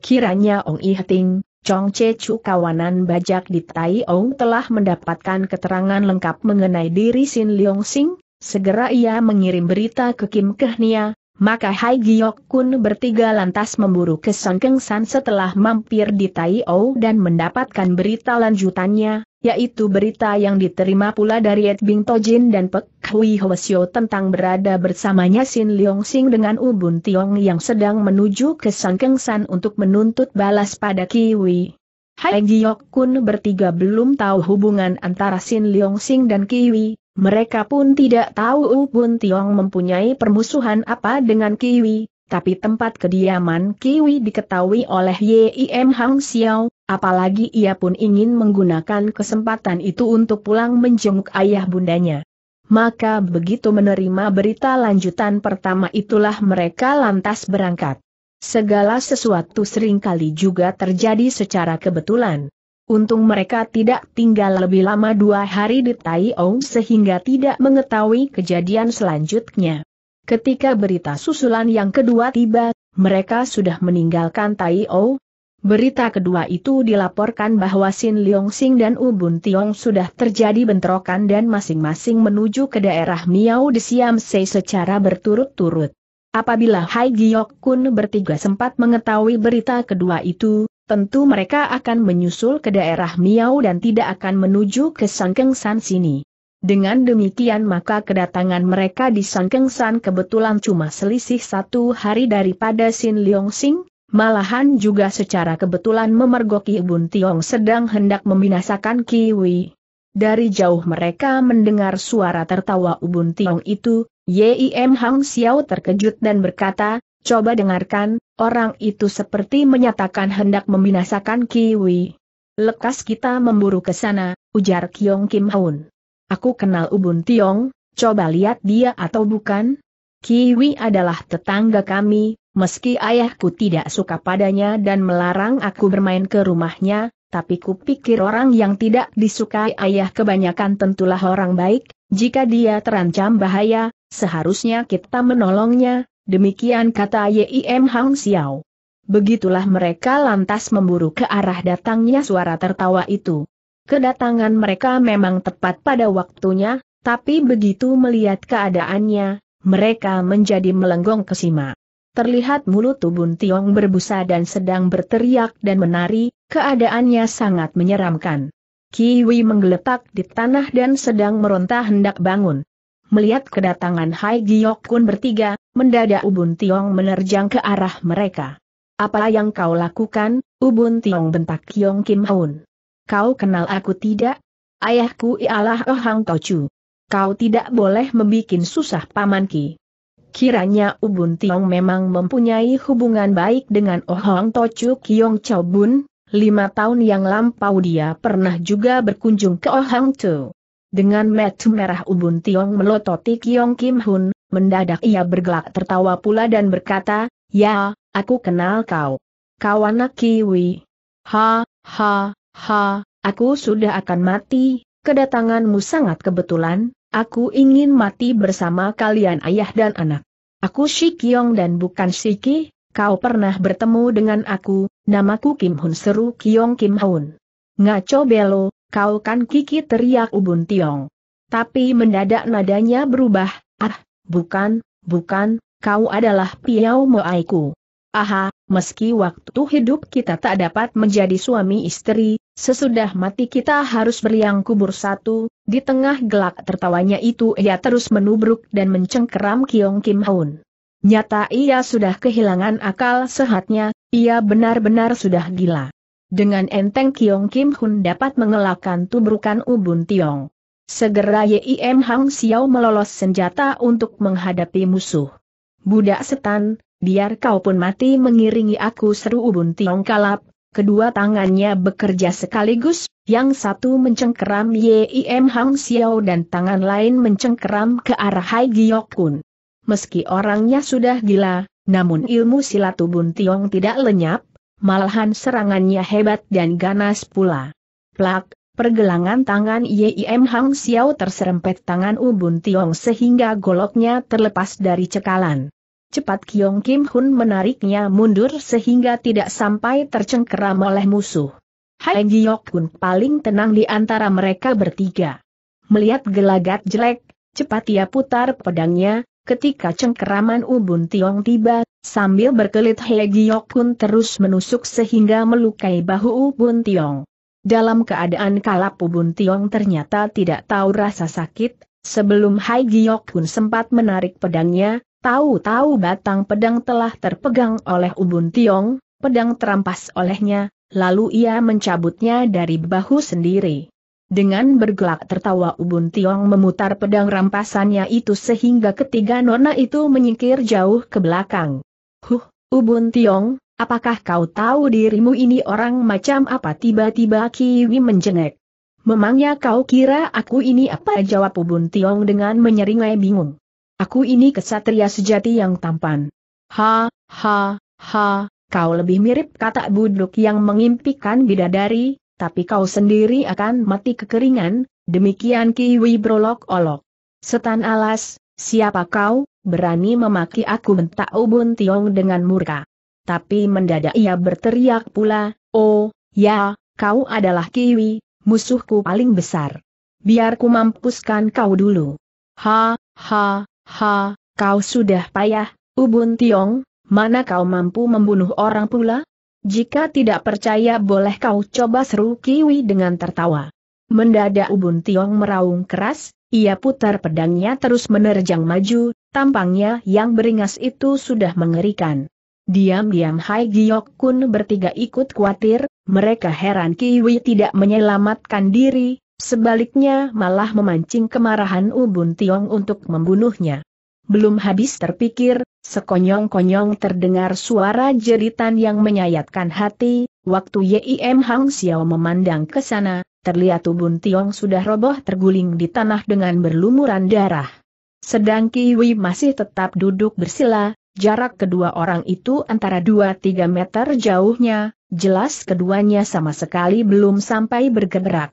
Kiranya Ong I Ting, Chong Che Chu kawanan bajak di Tai Ong telah mendapatkan keterangan lengkap mengenai diri Sin Leong Sing, segera ia mengirim berita ke Kim Kehnia, maka Hai Giok Kun bertiga lantas memburu ke Song Keng San setelah mampir di Tai Ong dan mendapatkan berita lanjutannya, yaitu berita yang diterima pula dari Ed Bing Tojin dan Pek Hui Hwasyo tentang berada bersamanya Sin Leong Sing dengan Ubun Tiong yang sedang menuju ke Sangkeng San untuk menuntut balas pada Kiwi. Hai Giok Kun bertiga belum tahu hubungan antara Sin Leong Sing dan Kiwi, mereka pun tidak tahu Ubun Tiong mempunyai permusuhan apa dengan Kiwi, tapi tempat kediaman Kiwi diketahui oleh Yim Hang Xiao, apalagi ia pun ingin menggunakan kesempatan itu untuk pulang menjenguk ayah bundanya. Maka begitu menerima berita lanjutan pertama itulah mereka lantas berangkat. Segala sesuatu seringkali juga terjadi secara kebetulan. Untung mereka tidak tinggal lebih lama dua hari di Ong sehingga tidak mengetahui kejadian selanjutnya. Ketika berita susulan yang kedua tiba, mereka sudah meninggalkan Ong, Berita kedua itu dilaporkan bahwa Sin Leong Sing dan Ubun Tiong sudah terjadi bentrokan dan masing-masing menuju ke daerah Miao de Siam Se secara berturut-turut. Apabila Hai Giok Kun bertiga sempat mengetahui berita kedua itu, tentu mereka akan menyusul ke daerah Miao dan tidak akan menuju ke Sangkeng San sini. Dengan demikian maka kedatangan mereka di Sangkeng San kebetulan cuma selisih satu hari daripada Sin Leong Sing, Malahan juga secara kebetulan memergoki Bun Tiong sedang hendak membinasakan Kiwi. Dari jauh mereka mendengar suara tertawa Ubun Tiong itu, Yim Hang Xiao terkejut dan berkata, coba dengarkan, orang itu seperti menyatakan hendak membinasakan Kiwi. Lekas kita memburu ke sana, ujar Kiong Kim Haun. Aku kenal Ubun Tiong, coba lihat dia atau bukan. Kiwi adalah tetangga kami, Meski ayahku tidak suka padanya dan melarang aku bermain ke rumahnya, tapi kupikir orang yang tidak disukai ayah kebanyakan tentulah orang baik, jika dia terancam bahaya, seharusnya kita menolongnya, demikian kata Yim Hang Xiao. Begitulah mereka lantas memburu ke arah datangnya suara tertawa itu. Kedatangan mereka memang tepat pada waktunya, tapi begitu melihat keadaannya, mereka menjadi melenggong ke simak terlihat mulut Tubun Tiong berbusa dan sedang berteriak dan menari, keadaannya sangat menyeramkan. Kiwi menggeletak di tanah dan sedang meronta hendak bangun. Melihat kedatangan Hai Giok Kun bertiga, mendadak Ubun Tiong menerjang ke arah mereka. Apa yang kau lakukan, Ubun Tiong bentak Kiong Kim Haun. Kau kenal aku tidak? Ayahku ialah Ohang Tochu. Kau tidak boleh membuat susah paman Ki. Kiranya Ubun Tiong memang mempunyai hubungan baik dengan Oh Hong Tocu Kiong Chao Bun, lima tahun yang lampau dia pernah juga berkunjung ke Oh Hong Dengan metu merah Ubun Tiong melototi Kiong Kim Hun, mendadak ia bergelak tertawa pula dan berkata, Ya, aku kenal kau. Kau anak Kiwi. Ha, ha, ha, aku sudah akan mati, kedatanganmu sangat kebetulan, Aku ingin mati bersama kalian ayah dan anak. Aku Shi Kiong dan bukan Shiki. Ki, kau pernah bertemu dengan aku, namaku Kim Hun seru Kiong Kim Hun. Ngaco belo, kau kan Kiki teriak Ubun Tiong. Tapi mendadak nadanya berubah, ah, bukan, bukan, kau adalah Piau Moaiku. Aha, meski waktu hidup kita tak dapat menjadi suami istri, Sesudah mati kita harus berliang kubur satu, di tengah gelak tertawanya itu ia terus menubruk dan mencengkeram Kiong Kim Hoon. Nyata ia sudah kehilangan akal sehatnya, ia benar-benar sudah gila. Dengan enteng Kiong Kim Hun dapat mengelakkan tubrukan Ubun Tiong. Segera Yim Hang Xiao melolos senjata untuk menghadapi musuh. Budak setan, biar kau pun mati mengiringi aku seru Ubun Tiong kalap, Kedua tangannya bekerja sekaligus, yang satu mencengkeram Yim Hang Xiao dan tangan lain mencengkeram ke arah Hai Giok Kun. Meski orangnya sudah gila, namun ilmu silat Tiong tidak lenyap, malahan serangannya hebat dan ganas pula. Plak, pergelangan tangan Yim Hang Xiao terserempet tangan Ubun Tiong sehingga goloknya terlepas dari cekalan. Cepat Kyong Kim Hun menariknya mundur sehingga tidak sampai tercengkeram oleh musuh. Hai Giok Kun paling tenang di antara mereka bertiga. Melihat gelagat jelek, cepat ia putar pedangnya, ketika cengkeraman ubun Tiong tiba, sambil berkelit Hei Giok Kun terus menusuk sehingga melukai bahu ubun Tiong. Dalam keadaan kalap ubun Tiong ternyata tidak tahu rasa sakit, sebelum Hai Giok Kun sempat menarik pedangnya, Tahu-tahu batang pedang telah terpegang oleh Ubun Tiong, pedang terampas olehnya, lalu ia mencabutnya dari bahu sendiri. Dengan bergelak tertawa Ubun Tiong memutar pedang rampasannya itu sehingga ketiga nona itu menyingkir jauh ke belakang. Huh, Ubun Tiong, apakah kau tahu dirimu ini orang macam apa tiba-tiba Kiwi menjengek? Memangnya kau kira aku ini apa jawab Ubun Tiong dengan menyeringai bingung. Aku ini kesatria sejati yang tampan. Ha, ha, ha, kau lebih mirip kata buduk yang mengimpikan bidadari, tapi kau sendiri akan mati kekeringan, demikian Kiwi berolok-olok. Setan alas, siapa kau, berani memaki aku mentak Ubun Tiong dengan murka. Tapi mendadak ia berteriak pula, oh, ya, kau adalah Kiwi, musuhku paling besar. Biar ku mampuskan kau dulu. Ha, ha, Ha, kau sudah payah, Ubun Tiong, mana kau mampu membunuh orang pula? Jika tidak percaya boleh kau coba seru Kiwi dengan tertawa. Mendadak Ubun Tiong meraung keras, ia putar pedangnya terus menerjang maju, tampangnya yang beringas itu sudah mengerikan. Diam-diam Hai Giok Kun bertiga ikut khawatir, mereka heran Kiwi tidak menyelamatkan diri, Sebaliknya malah memancing kemarahan Ubun Tiong untuk membunuhnya. Belum habis terpikir, sekonyong-konyong terdengar suara jeritan yang menyayatkan hati, waktu Yim Hang Xiao memandang ke sana, terlihat Ubun Tiong sudah roboh terguling di tanah dengan berlumuran darah. Sedang Kiwi masih tetap duduk bersila, jarak kedua orang itu antara 2-3 meter jauhnya, jelas keduanya sama sekali belum sampai bergerak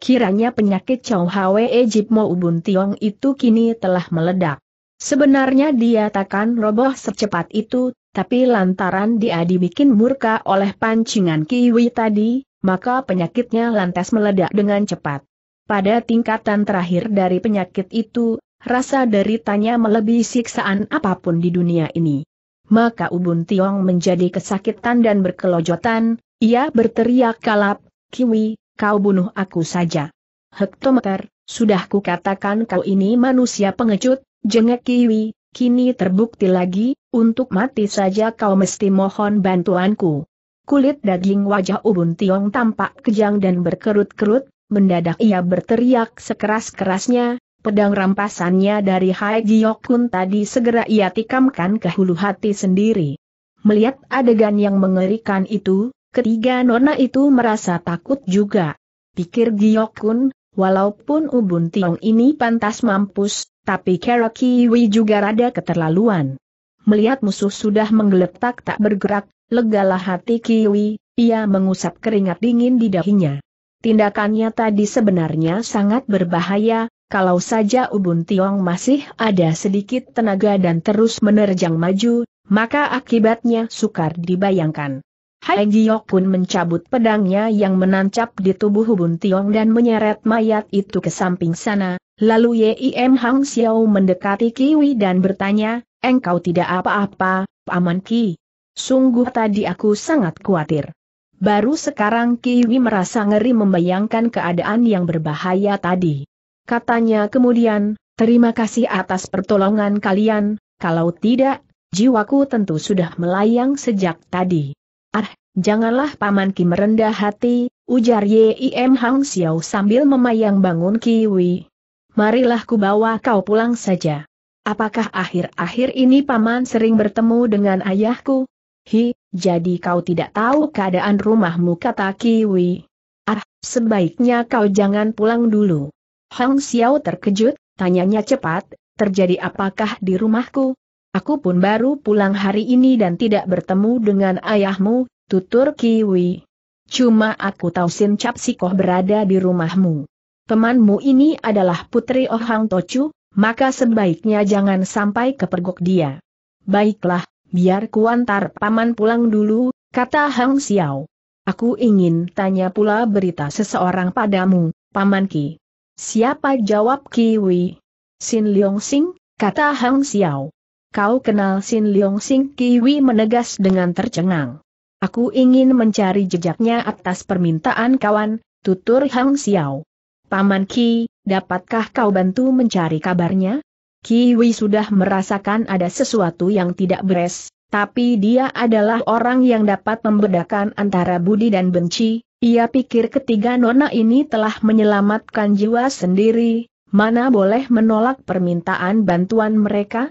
kiranya penyakit Chow Hwe Mo Ubun Tiong itu kini telah meledak. Sebenarnya dia takkan roboh secepat itu, tapi lantaran dia dibikin murka oleh pancingan kiwi tadi, maka penyakitnya lantas meledak dengan cepat. Pada tingkatan terakhir dari penyakit itu, rasa deritanya melebihi siksaan apapun di dunia ini. Maka Ubun Tiong menjadi kesakitan dan berkelojotan, ia berteriak kalap, Kiwi, kau bunuh aku saja. Hektometer, sudah kukatakan kau ini manusia pengecut, jengek kiwi, kini terbukti lagi, untuk mati saja kau mesti mohon bantuanku. Kulit daging wajah Ubun Tiong tampak kejang dan berkerut-kerut, mendadak ia berteriak sekeras-kerasnya, pedang rampasannya dari Hai Giokun tadi segera ia tikamkan ke hulu hati sendiri. Melihat adegan yang mengerikan itu, Ketiga nona itu merasa takut juga. Pikir Giokun, walaupun Ubun Tiong ini pantas mampus, tapi Keroki Kiwi juga rada keterlaluan. Melihat musuh sudah menggeletak tak bergerak, legalah hati Kiwi, ia mengusap keringat dingin di dahinya. Tindakannya tadi sebenarnya sangat berbahaya, kalau saja Ubun Tiong masih ada sedikit tenaga dan terus menerjang maju, maka akibatnya sukar dibayangkan. Hai Giok pun mencabut pedangnya yang menancap di tubuh Hubun Tiong dan menyeret mayat itu ke samping sana, lalu Yim Hang Xiao mendekati Kiwi dan bertanya, engkau tidak apa-apa, Paman Ki. Sungguh tadi aku sangat khawatir. Baru sekarang Kiwi merasa ngeri membayangkan keadaan yang berbahaya tadi. Katanya kemudian, terima kasih atas pertolongan kalian, kalau tidak, jiwaku tentu sudah melayang sejak tadi. Ah, janganlah Paman Ki merendah hati, ujar Yim Hang Xiao sambil memayang bangun Kiwi. Marilah ku bawa kau pulang saja. Apakah akhir-akhir ini Paman sering bertemu dengan ayahku? Hi, jadi kau tidak tahu keadaan rumahmu kata Kiwi. Ah, sebaiknya kau jangan pulang dulu. Hang Xiao terkejut, tanyanya cepat, terjadi apakah di rumahku? Aku pun baru pulang hari ini dan tidak bertemu dengan ayahmu, tutur Kiwi. Cuma aku tahu Sin Cap Sikoh berada di rumahmu. Temanmu ini adalah putri Oh Hang Tochu, maka sebaiknya jangan sampai kepergok dia. Baiklah, biar kuantar paman pulang dulu, kata Hang Xiao. Aku ingin tanya pula berita seseorang padamu, Paman Ki. Siapa jawab Kiwi? Sin Leong Sing, kata Hang Xiao kau kenal Sin Leong Sing Kiwi menegas dengan tercengang. Aku ingin mencari jejaknya atas permintaan kawan, tutur Hang Xiao. Paman Ki, dapatkah kau bantu mencari kabarnya? Kiwi sudah merasakan ada sesuatu yang tidak beres, tapi dia adalah orang yang dapat membedakan antara budi dan benci, ia pikir ketiga nona ini telah menyelamatkan jiwa sendiri, mana boleh menolak permintaan bantuan mereka?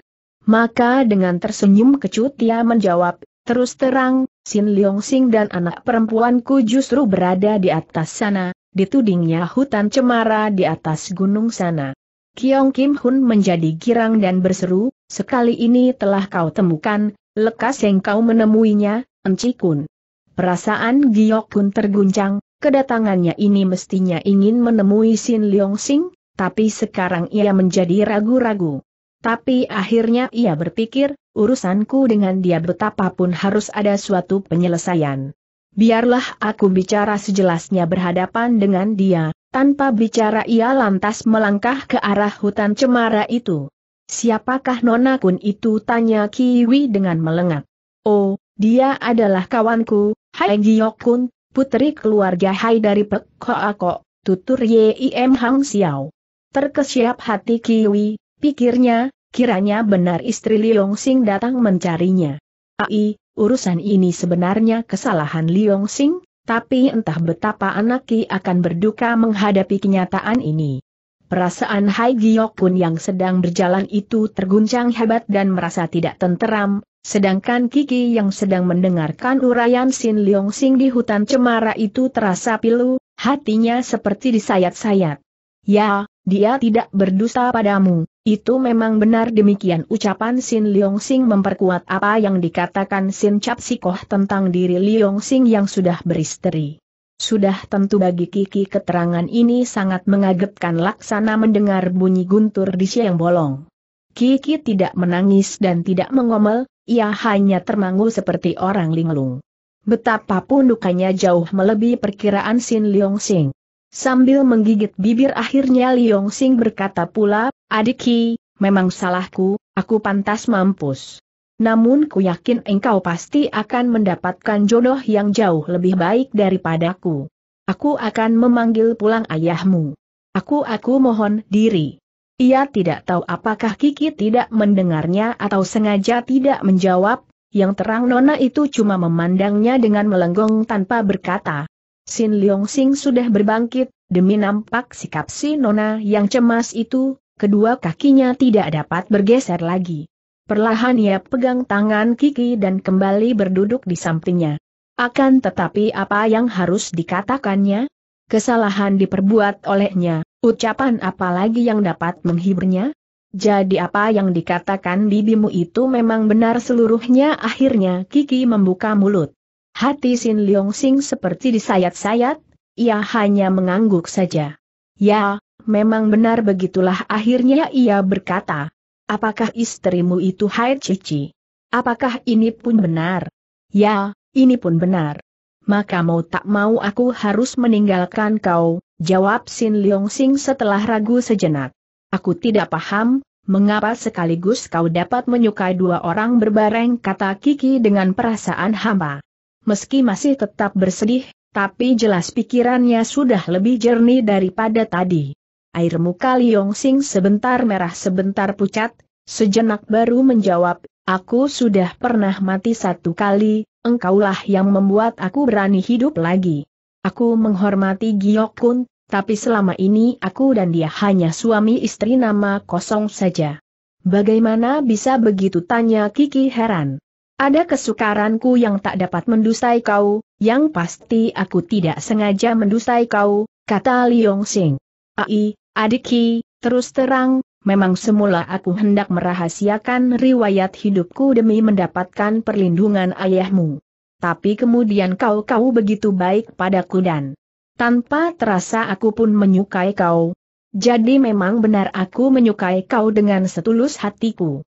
Maka dengan tersenyum kecut ia menjawab, terus terang, Sin Leong Sing dan anak perempuanku justru berada di atas sana, ditudingnya hutan cemara di atas gunung sana. Kiong Kim Hun menjadi girang dan berseru, sekali ini telah kau temukan, lekas yang kau menemuinya, Enci Kun. Perasaan Giok Kun terguncang, kedatangannya ini mestinya ingin menemui Sin Leong Sing, tapi sekarang ia menjadi ragu-ragu. Tapi akhirnya ia berpikir, urusanku dengan dia betapapun harus ada suatu penyelesaian. Biarlah aku bicara sejelasnya berhadapan dengan dia, tanpa bicara ia lantas melangkah ke arah hutan cemara itu. Siapakah Nona Kun itu tanya Kiwi dengan melengak. Oh, dia adalah kawanku, Hai Giyok Kun, putri keluarga Hai dari Pek Ako, tutur Yim Hang Xiao. Terkesiap hati Kiwi, Pikirnya, kiranya benar istri Liong Sing datang mencarinya. Ai, urusan ini sebenarnya kesalahan Liong Sing, tapi entah betapa anak akan berduka menghadapi kenyataan ini. Perasaan Hai Giok pun yang sedang berjalan itu terguncang hebat dan merasa tidak tenteram, sedangkan Kiki yang sedang mendengarkan urayan Sin Liong Sing di hutan cemara itu terasa pilu, hatinya seperti disayat-sayat. Ya, dia tidak berdusta padamu, itu memang benar demikian ucapan Sin Leong Sing memperkuat apa yang dikatakan Sin Cap Sikoh tentang diri Leong Sing yang sudah beristri. Sudah tentu bagi Kiki keterangan ini sangat mengagetkan laksana mendengar bunyi guntur di siang bolong. Kiki tidak menangis dan tidak mengomel, ia hanya termangu seperti orang linglung. Betapapun dukanya jauh melebihi perkiraan Sin Leong Sing. Sambil menggigit bibir akhirnya Liong Sing berkata pula, Adiki, memang salahku, aku pantas mampus. Namun ku yakin engkau pasti akan mendapatkan jodoh yang jauh lebih baik daripadaku. Aku akan memanggil pulang ayahmu. Aku aku mohon diri. Ia tidak tahu apakah Kiki tidak mendengarnya atau sengaja tidak menjawab, yang terang Nona itu cuma memandangnya dengan melenggong tanpa berkata. Sin Leong Sing sudah berbangkit, demi nampak sikap si Nona yang cemas itu, kedua kakinya tidak dapat bergeser lagi. Perlahan ia pegang tangan Kiki dan kembali berduduk di sampingnya. Akan tetapi apa yang harus dikatakannya? Kesalahan diperbuat olehnya, ucapan apa lagi yang dapat menghiburnya? Jadi apa yang dikatakan bibimu itu memang benar seluruhnya akhirnya Kiki membuka mulut. Hati Sin Leong Sing seperti disayat-sayat, ia hanya mengangguk saja. Ya, memang benar begitulah akhirnya ia berkata. Apakah istrimu itu Hai Cici? Apakah ini pun benar? Ya, ini pun benar. Maka mau tak mau aku harus meninggalkan kau, jawab Sin Leong Sing setelah ragu sejenak. Aku tidak paham, mengapa sekaligus kau dapat menyukai dua orang berbareng kata Kiki dengan perasaan hamba meski masih tetap bersedih, tapi jelas pikirannya sudah lebih jernih daripada tadi. Air muka Liong Sing sebentar merah sebentar pucat, sejenak baru menjawab, aku sudah pernah mati satu kali, engkaulah yang membuat aku berani hidup lagi. Aku menghormati Giok Kun, tapi selama ini aku dan dia hanya suami istri nama kosong saja. Bagaimana bisa begitu tanya Kiki heran. Ada kesukaranku yang tak dapat mendustai kau, yang pasti aku tidak sengaja mendustai kau, kata Liong Sing. Ai, adiki, terus terang, memang semula aku hendak merahasiakan riwayat hidupku demi mendapatkan perlindungan ayahmu. Tapi kemudian kau-kau begitu baik padaku dan tanpa terasa aku pun menyukai kau. Jadi memang benar aku menyukai kau dengan setulus hatiku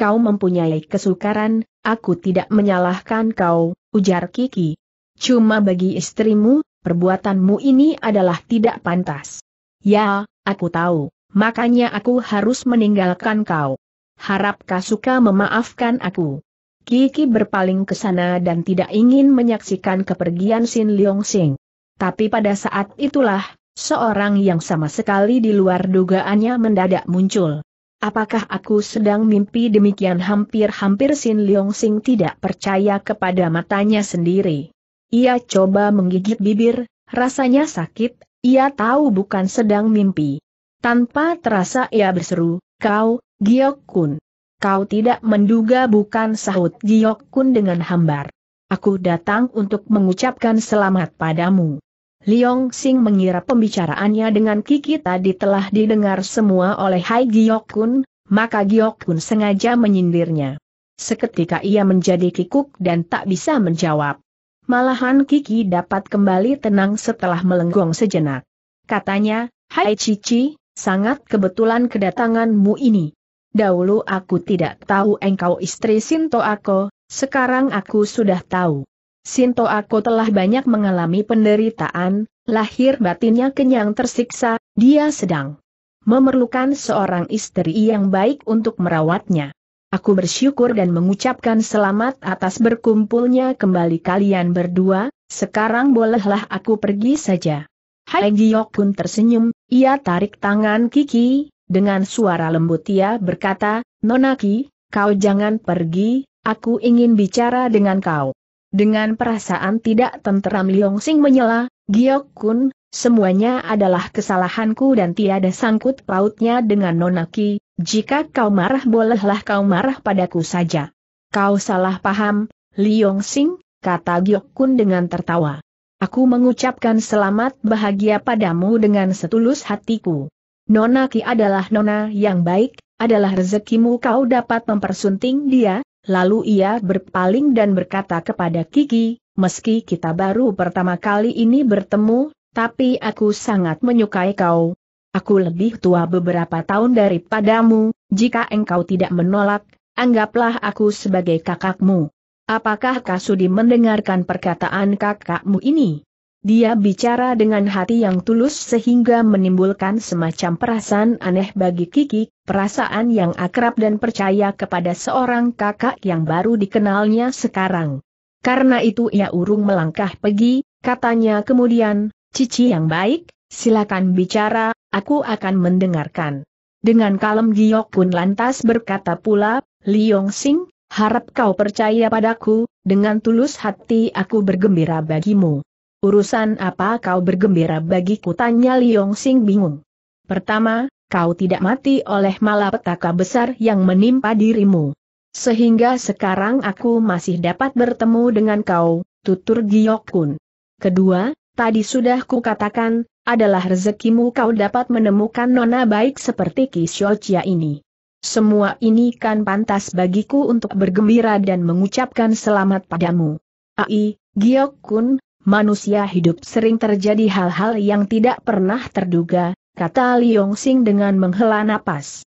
kau mempunyai kesukaran, aku tidak menyalahkan kau, ujar Kiki. Cuma bagi istrimu, perbuatanmu ini adalah tidak pantas. Ya, aku tahu, makanya aku harus meninggalkan kau. Harap kau suka memaafkan aku. Kiki berpaling ke sana dan tidak ingin menyaksikan kepergian Sin Leong Sing. Tapi pada saat itulah, seorang yang sama sekali di luar dugaannya mendadak muncul. Apakah aku sedang mimpi demikian hampir-hampir Sin Leong Sing tidak percaya kepada matanya sendiri. Ia coba menggigit bibir, rasanya sakit, ia tahu bukan sedang mimpi. Tanpa terasa ia berseru, kau, Giok Kun. Kau tidak menduga bukan sahut Giok Kun dengan hambar. Aku datang untuk mengucapkan selamat padamu. Liong Sing mengira pembicaraannya dengan Kiki tadi telah didengar semua oleh Hai Giok Kun, maka Giok Kun sengaja menyindirnya. Seketika ia menjadi kikuk dan tak bisa menjawab. Malahan Kiki dapat kembali tenang setelah melenggong sejenak. Katanya, Hai Cici, sangat kebetulan kedatanganmu ini. Dahulu aku tidak tahu engkau istri Sinto aku, sekarang aku sudah tahu. Sinto aku telah banyak mengalami penderitaan, lahir batinnya kenyang tersiksa, dia sedang memerlukan seorang istri yang baik untuk merawatnya. Aku bersyukur dan mengucapkan selamat atas berkumpulnya kembali kalian berdua, sekarang bolehlah aku pergi saja. Hai Giyok pun tersenyum, ia tarik tangan Kiki, dengan suara lembut ia berkata, Nonaki, kau jangan pergi, aku ingin bicara dengan kau. Dengan perasaan tidak tenteram Liong Sing menyela, Giok Kun, semuanya adalah kesalahanku dan tiada sangkut pautnya dengan Nonaki, jika kau marah bolehlah kau marah padaku saja. Kau salah paham, Liong Sing, kata Giok Kun dengan tertawa. Aku mengucapkan selamat bahagia padamu dengan setulus hatiku. Nonaki adalah nona yang baik, adalah rezekimu kau dapat mempersunting dia, Lalu ia berpaling dan berkata kepada Kiki, meski kita baru pertama kali ini bertemu, tapi aku sangat menyukai kau. Aku lebih tua beberapa tahun daripadamu, jika engkau tidak menolak, anggaplah aku sebagai kakakmu. Apakah kau sudi mendengarkan perkataan kakakmu ini? Dia bicara dengan hati yang tulus sehingga menimbulkan semacam perasaan aneh bagi Kiki, perasaan yang akrab dan percaya kepada seorang kakak yang baru dikenalnya sekarang. Karena itu ia urung melangkah pergi, katanya kemudian, Cici yang baik, silakan bicara, aku akan mendengarkan. Dengan kalem Giok pun lantas berkata pula, Liong Sing, harap kau percaya padaku, dengan tulus hati aku bergembira bagimu. Urusan apa kau bergembira bagiku tanya Liong Sing bingung. Pertama, kau tidak mati oleh malapetaka besar yang menimpa dirimu. Sehingga sekarang aku masih dapat bertemu dengan kau, tutur Giok Kun. Kedua, tadi sudah kukatakan, adalah rezekimu kau dapat menemukan nona baik seperti Kisyocia ini. Semua ini kan pantas bagiku untuk bergembira dan mengucapkan selamat padamu. Ai, Giok Kun, manusia hidup sering terjadi hal-hal yang tidak pernah terduga, kata Liong Sing dengan menghela napas.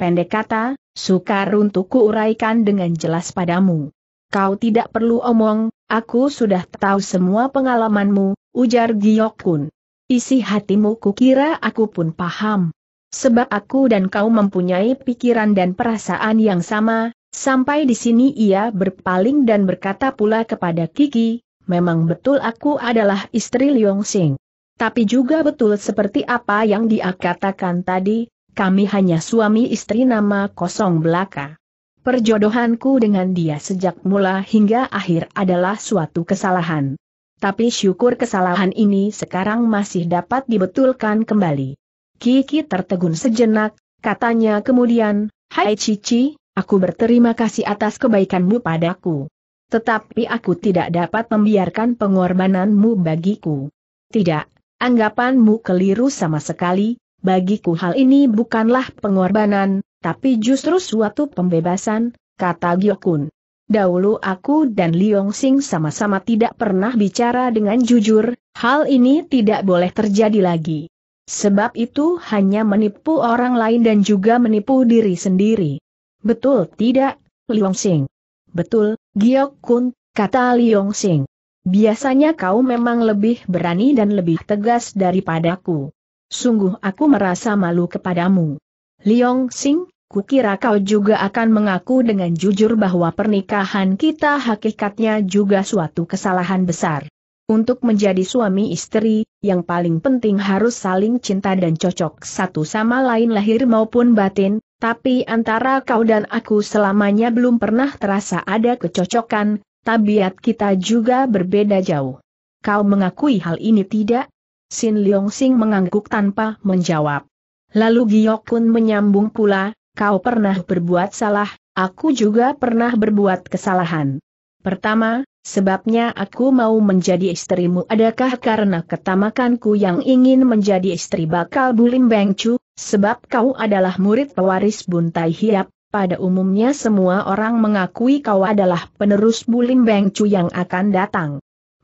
Pendek kata, sukar untuk kuuraikan dengan jelas padamu. Kau tidak perlu omong, aku sudah tahu semua pengalamanmu, ujar Giok Kun. Isi hatimu kukira aku pun paham. Sebab aku dan kau mempunyai pikiran dan perasaan yang sama, sampai di sini ia berpaling dan berkata pula kepada Kiki, memang betul aku adalah istri Liong Sing. Tapi juga betul seperti apa yang dia katakan tadi, kami hanya suami istri nama kosong belaka. Perjodohanku dengan dia sejak mula hingga akhir adalah suatu kesalahan. Tapi syukur kesalahan ini sekarang masih dapat dibetulkan kembali. Kiki tertegun sejenak, katanya kemudian, Hai Cici, aku berterima kasih atas kebaikanmu padaku. Tetapi aku tidak dapat membiarkan pengorbananmu bagiku. Tidak, anggapanmu keliru sama sekali, bagiku hal ini bukanlah pengorbanan, tapi justru suatu pembebasan, kata Gyokun. Dahulu aku dan Liong Sing sama-sama tidak pernah bicara dengan jujur, hal ini tidak boleh terjadi lagi. Sebab itu hanya menipu orang lain dan juga menipu diri sendiri. Betul tidak, Liong Sing? Betul, Giok Kun, kata Liong Sing. Biasanya kau memang lebih berani dan lebih tegas daripadaku. Sungguh aku merasa malu kepadamu. Liong Sing, kukira kau juga akan mengaku dengan jujur bahwa pernikahan kita hakikatnya juga suatu kesalahan besar. Untuk menjadi suami istri, yang paling penting harus saling cinta dan cocok satu sama lain lahir maupun batin, tapi antara kau dan aku selamanya belum pernah terasa ada kecocokan, tabiat kita juga berbeda jauh. Kau mengakui hal ini tidak? Sin Leong Sing mengangguk tanpa menjawab. Lalu Giok Kun menyambung pula, kau pernah berbuat salah, aku juga pernah berbuat kesalahan. Pertama, sebabnya aku mau menjadi istrimu adakah karena ketamakanku yang ingin menjadi istri bakal Bulim Beng Sebab kau adalah murid pewaris Buntai Hiap, pada umumnya semua orang mengakui kau adalah penerus Bulim Beng Chu yang akan datang.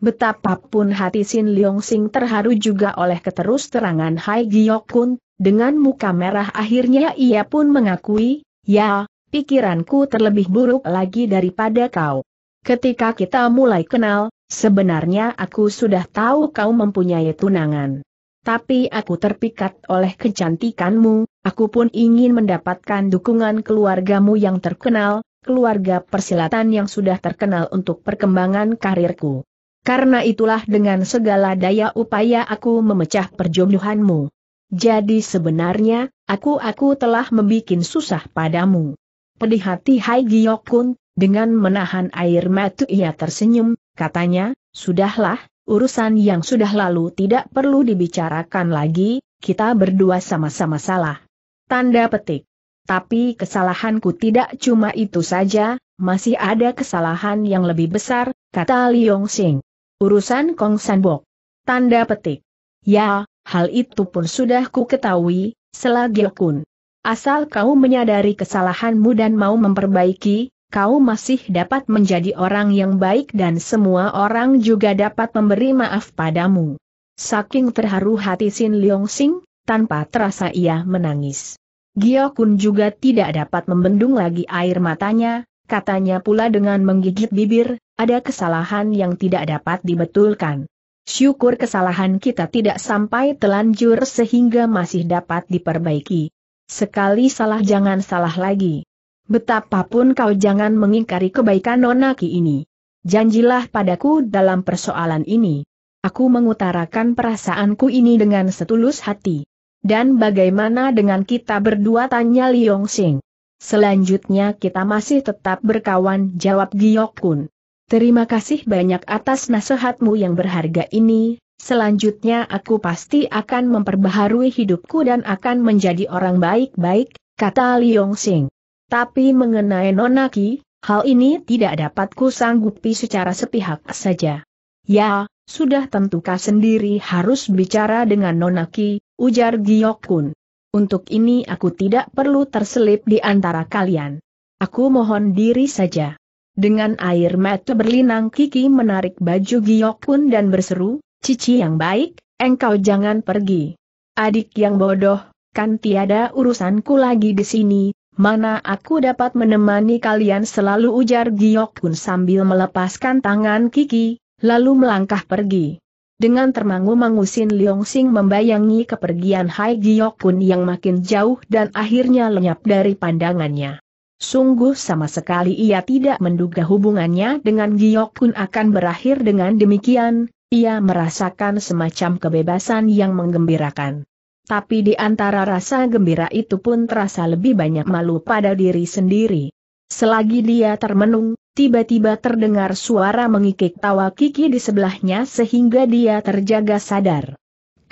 Betapapun hati Sin Leong Sing terharu juga oleh keterus terangan Hai Giok Kun, dengan muka merah akhirnya ia pun mengakui, ya, pikiranku terlebih buruk lagi daripada kau. Ketika kita mulai kenal, sebenarnya aku sudah tahu kau mempunyai tunangan tapi aku terpikat oleh kecantikanmu, aku pun ingin mendapatkan dukungan keluargamu yang terkenal, keluarga persilatan yang sudah terkenal untuk perkembangan karirku. Karena itulah dengan segala daya upaya aku memecah perjodohanmu. Jadi sebenarnya, aku-aku telah membuat susah padamu. Pedih hati Hai Giyokun, dengan menahan air mata ia tersenyum, katanya, Sudahlah, urusan yang sudah lalu tidak perlu dibicarakan lagi, kita berdua sama-sama salah. Tanda petik. Tapi kesalahanku tidak cuma itu saja, masih ada kesalahan yang lebih besar, kata Liong Sing. Urusan Kong Sanbok. Tanda petik. Ya, hal itu pun sudah ku ketahui, selagi kun. Asal kau menyadari kesalahanmu dan mau memperbaiki, kau masih dapat menjadi orang yang baik dan semua orang juga dapat memberi maaf padamu. Saking terharu hati Sin Leong Sing, tanpa terasa ia menangis. Gio Kun juga tidak dapat membendung lagi air matanya, katanya pula dengan menggigit bibir, ada kesalahan yang tidak dapat dibetulkan. Syukur kesalahan kita tidak sampai telanjur sehingga masih dapat diperbaiki. Sekali salah jangan salah lagi. Betapapun kau jangan mengingkari kebaikan Nonaki ini. Janjilah padaku dalam persoalan ini. Aku mengutarakan perasaanku ini dengan setulus hati. Dan bagaimana dengan kita berdua tanya Liong Sing? Selanjutnya kita masih tetap berkawan jawab Giyok Kun. Terima kasih banyak atas nasihatmu yang berharga ini, selanjutnya aku pasti akan memperbaharui hidupku dan akan menjadi orang baik-baik, kata Liong Sing. Tapi mengenai Nonaki, hal ini tidak dapat kusanggupi secara sepihak saja. Ya, sudah tentu tentukah sendiri harus bicara dengan Nonaki, ujar Kun. Untuk ini aku tidak perlu terselip di antara kalian. Aku mohon diri saja. Dengan air mata berlinang Kiki menarik baju Kun dan berseru, Cici yang baik, engkau jangan pergi. Adik yang bodoh, kan tiada urusanku lagi di sini, Mana aku dapat menemani kalian selalu ujar Giok Kun sambil melepaskan tangan Kiki, lalu melangkah pergi. Dengan termangu-mangu Sin Leong Sing membayangi kepergian Hai Giok Kun yang makin jauh dan akhirnya lenyap dari pandangannya. Sungguh sama sekali ia tidak menduga hubungannya dengan Giok Kun akan berakhir dengan demikian, ia merasakan semacam kebebasan yang menggembirakan. Tapi di antara rasa gembira itu pun terasa lebih banyak malu pada diri sendiri. Selagi dia termenung, tiba-tiba terdengar suara mengikik tawa Kiki di sebelahnya sehingga dia terjaga sadar.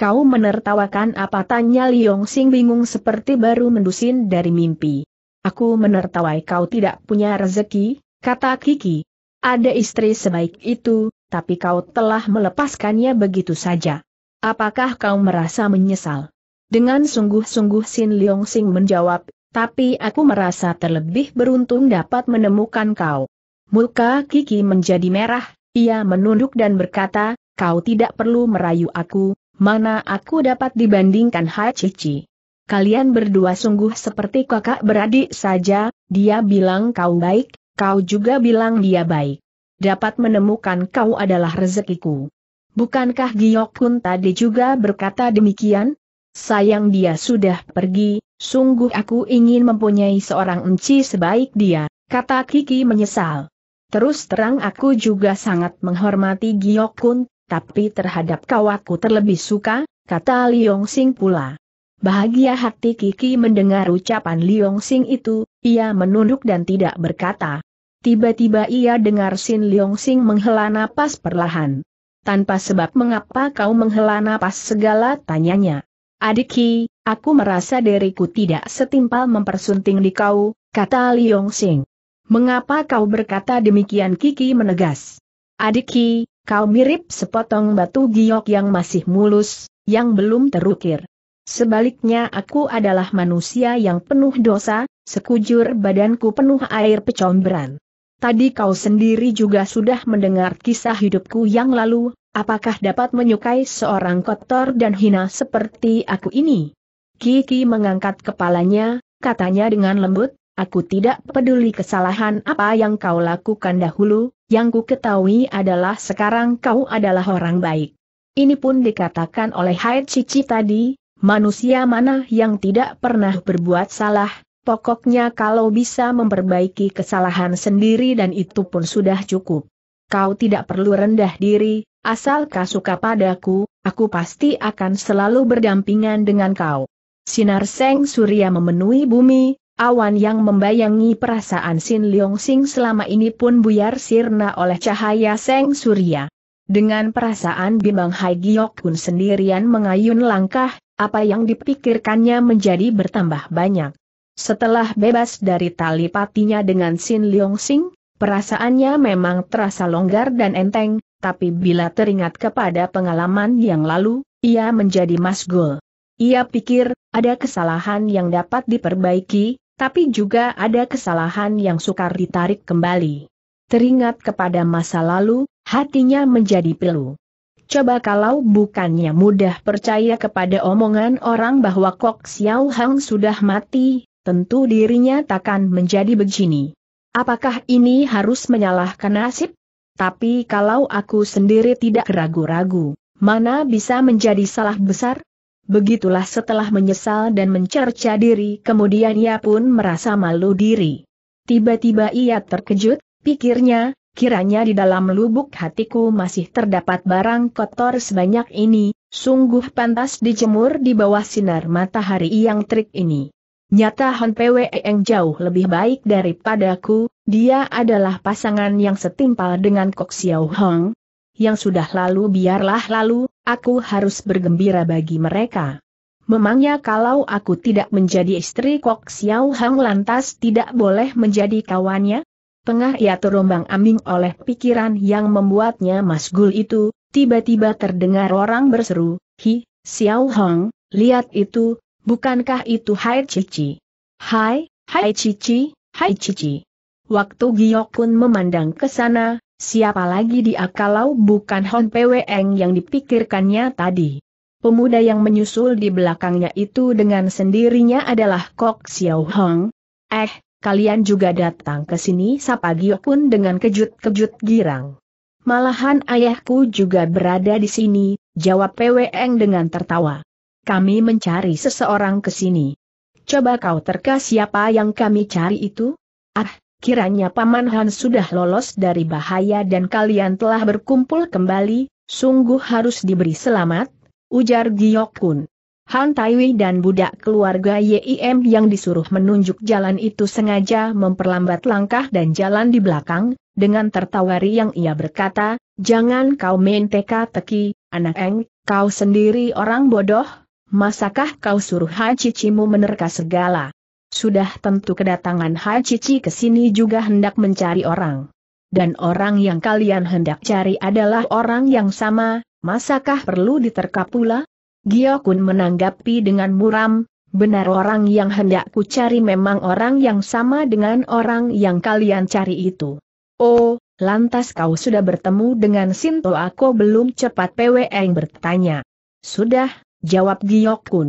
Kau menertawakan apa tanya Liong Sing bingung seperti baru mendusin dari mimpi. Aku menertawai kau tidak punya rezeki, kata Kiki. Ada istri sebaik itu, tapi kau telah melepaskannya begitu saja. Apakah kau merasa menyesal? Dengan sungguh-sungguh Sin Leong Sing menjawab, tapi aku merasa terlebih beruntung dapat menemukan kau. Muka Kiki menjadi merah, ia menunduk dan berkata, kau tidak perlu merayu aku, mana aku dapat dibandingkan Hai Cici. Kalian berdua sungguh seperti kakak beradik saja, dia bilang kau baik, kau juga bilang dia baik. Dapat menemukan kau adalah rezekiku. Bukankah Giok pun tadi juga berkata demikian? Sayang dia sudah pergi, sungguh aku ingin mempunyai seorang enci sebaik dia, kata Kiki menyesal. Terus terang aku juga sangat menghormati Giokun, tapi terhadap kau aku terlebih suka, kata Liong Sing pula. Bahagia hati Kiki mendengar ucapan Liong Sing itu, ia menunduk dan tidak berkata. Tiba-tiba ia dengar Sin Liong Sing menghela napas perlahan. Tanpa sebab mengapa kau menghela napas segala tanyanya. Adiki, aku merasa diriku tidak setimpal mempersunting di kau, kata Liong Sing. Mengapa kau berkata demikian Kiki menegas? Adiki, kau mirip sepotong batu giok yang masih mulus, yang belum terukir. Sebaliknya aku adalah manusia yang penuh dosa, sekujur badanku penuh air pecombran. Tadi kau sendiri juga sudah mendengar kisah hidupku yang lalu, Apakah dapat menyukai seorang kotor dan hina seperti aku ini? Kiki mengangkat kepalanya, katanya dengan lembut, aku tidak peduli kesalahan apa yang kau lakukan dahulu, yang ku ketahui adalah sekarang kau adalah orang baik. Ini pun dikatakan oleh Haid Cici tadi, manusia mana yang tidak pernah berbuat salah, Pokoknya kalau bisa memperbaiki kesalahan sendiri dan itu pun sudah cukup kau tidak perlu rendah diri, asal kau suka padaku, aku pasti akan selalu berdampingan dengan kau. Sinar Seng Surya memenuhi bumi, awan yang membayangi perasaan Sin Leong Sing selama ini pun buyar sirna oleh cahaya Seng Surya. Dengan perasaan bimbang Hai Giok pun sendirian mengayun langkah, apa yang dipikirkannya menjadi bertambah banyak. Setelah bebas dari tali patinya dengan Sin Leong Sing, Perasaannya memang terasa longgar dan enteng, tapi bila teringat kepada pengalaman yang lalu, ia menjadi masgul. Ia pikir, ada kesalahan yang dapat diperbaiki, tapi juga ada kesalahan yang sukar ditarik kembali. Teringat kepada masa lalu, hatinya menjadi pilu. Coba kalau bukannya mudah percaya kepada omongan orang bahwa Kok Xiao Hang sudah mati, tentu dirinya takkan menjadi begini. Apakah ini harus menyalahkan nasib? Tapi kalau aku sendiri tidak ragu-ragu, mana bisa menjadi salah besar? Begitulah setelah menyesal dan mencerca diri kemudian ia pun merasa malu diri. Tiba-tiba ia terkejut, pikirnya, kiranya di dalam lubuk hatiku masih terdapat barang kotor sebanyak ini, sungguh pantas dijemur di bawah sinar matahari yang terik ini. Nyata Han Pweng jauh lebih baik daripadaku, dia adalah pasangan yang setimpal dengan Kok Xiao Hong. Yang sudah lalu biarlah lalu, aku harus bergembira bagi mereka. Memangnya kalau aku tidak menjadi istri Kok Xiao Hong lantas tidak boleh menjadi kawannya? Tengah ia terombang ambing oleh pikiran yang membuatnya masgul itu, tiba-tiba terdengar orang berseru, Hi, Xiao Hong, lihat itu, Bukankah itu Hai Cici? Hai, Hai Cici, Hai Cici. Waktu Giyokun memandang ke sana, siapa lagi dia kalau bukan Hon Eng yang dipikirkannya tadi. Pemuda yang menyusul di belakangnya itu dengan sendirinya adalah Kok Xiao Hong. Eh, kalian juga datang ke sini sapa Giyokun dengan kejut-kejut girang. Malahan ayahku juga berada di sini, jawab Eng dengan tertawa. Kami mencari seseorang ke sini. Coba kau terka siapa yang kami cari itu? Ah, kiranya Paman Han sudah lolos dari bahaya dan kalian telah berkumpul kembali, sungguh harus diberi selamat, ujar Giyok Kun. Han Taiwi dan budak keluarga YIM yang disuruh menunjuk jalan itu sengaja memperlambat langkah dan jalan di belakang, dengan tertawari yang ia berkata, jangan kau main teka-teki, anak Eng, kau sendiri orang bodoh, Masakah kau suruh Hacicimu menerka segala? Sudah tentu kedatangan Hacici ke sini juga hendak mencari orang. Dan orang yang kalian hendak cari adalah orang yang sama, masakah perlu diterka pula? Giokun menanggapi dengan muram, benar orang yang hendak ku cari memang orang yang sama dengan orang yang kalian cari itu. Oh, lantas kau sudah bertemu dengan Sinto aku belum cepat yang bertanya. Sudah, Jawab Giok Kun.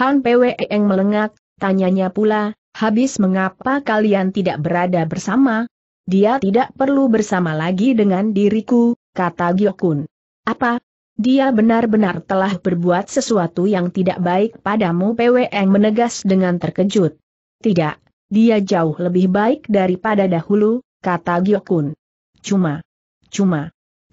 Han Eng melengak, tanyanya pula, habis mengapa kalian tidak berada bersama? Dia tidak perlu bersama lagi dengan diriku, kata Giok Kun. Apa? Dia benar-benar telah berbuat sesuatu yang tidak baik padamu Eng menegas dengan terkejut. Tidak, dia jauh lebih baik daripada dahulu, kata Giokun. Cuma, cuma,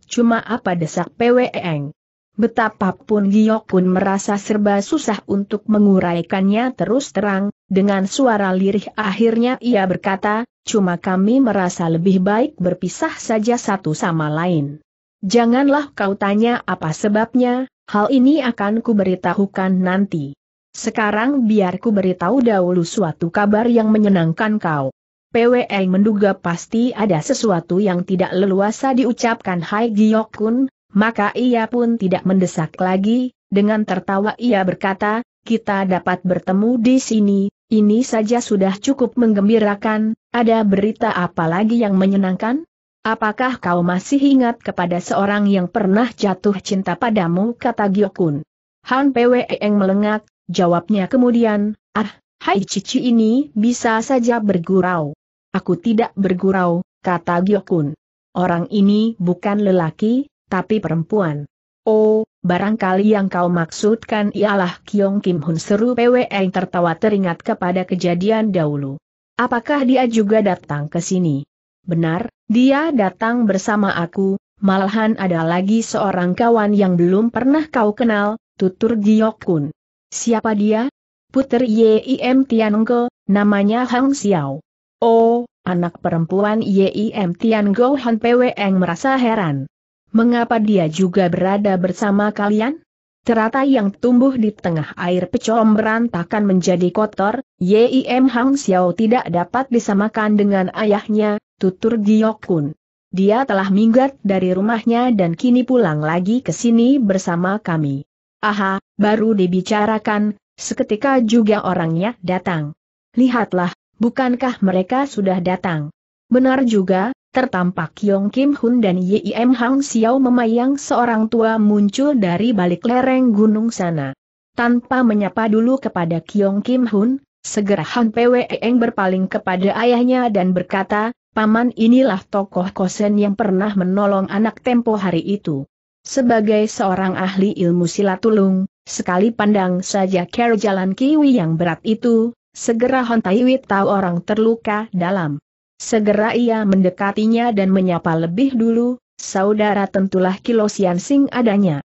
cuma apa desak Eng. Betapapun Giyokun merasa serba susah untuk menguraikannya terus terang, dengan suara lirih akhirnya ia berkata, cuma kami merasa lebih baik berpisah saja satu sama lain. Janganlah kau tanya apa sebabnya, hal ini akan kuberitahukan nanti. Sekarang biar ku beritahu dahulu suatu kabar yang menyenangkan kau. PWE menduga pasti ada sesuatu yang tidak leluasa diucapkan Hai Giyokun, maka ia pun tidak mendesak lagi, dengan tertawa ia berkata, kita dapat bertemu di sini, ini saja sudah cukup menggembirakan, ada berita apa lagi yang menyenangkan? Apakah kau masih ingat kepada seorang yang pernah jatuh cinta padamu? kata Gyokun. Han eng melengak, jawabnya kemudian, ah, hai cici ini bisa saja bergurau. Aku tidak bergurau, kata Gyokun. Orang ini bukan lelaki, tapi perempuan. Oh, barangkali yang kau maksudkan ialah Kyong Kim Hun seru PWE tertawa teringat kepada kejadian dahulu. Apakah dia juga datang ke sini? Benar, dia datang bersama aku, malahan ada lagi seorang kawan yang belum pernah kau kenal, tutur Giyok Kun. Siapa dia? Puter Yim Tiango, namanya Hang Xiao. Oh, anak perempuan Yim Tiango Han Pweng merasa heran mengapa dia juga berada bersama kalian? Teratai yang tumbuh di tengah air pecom berantakan menjadi kotor, Yim Hang Xiao tidak dapat disamakan dengan ayahnya, tutur Giokun. Dia telah minggat dari rumahnya dan kini pulang lagi ke sini bersama kami. Aha, baru dibicarakan, seketika juga orangnya datang. Lihatlah, bukankah mereka sudah datang? Benar juga, tertampak Yong Kim Hun dan Yim Hang Xiao memayang seorang tua muncul dari balik lereng gunung sana. Tanpa menyapa dulu kepada Kyong Kim Hun, segera Han Pwe Eng berpaling kepada ayahnya dan berkata, Paman inilah tokoh kosen yang pernah menolong anak tempo hari itu. Sebagai seorang ahli ilmu silatulung, sekali pandang saja kera jalan kiwi yang berat itu, segera Han Taiwi tahu orang terluka dalam. Segera ia mendekatinya dan menyapa lebih dulu, saudara tentulah Kilosian Sing adanya.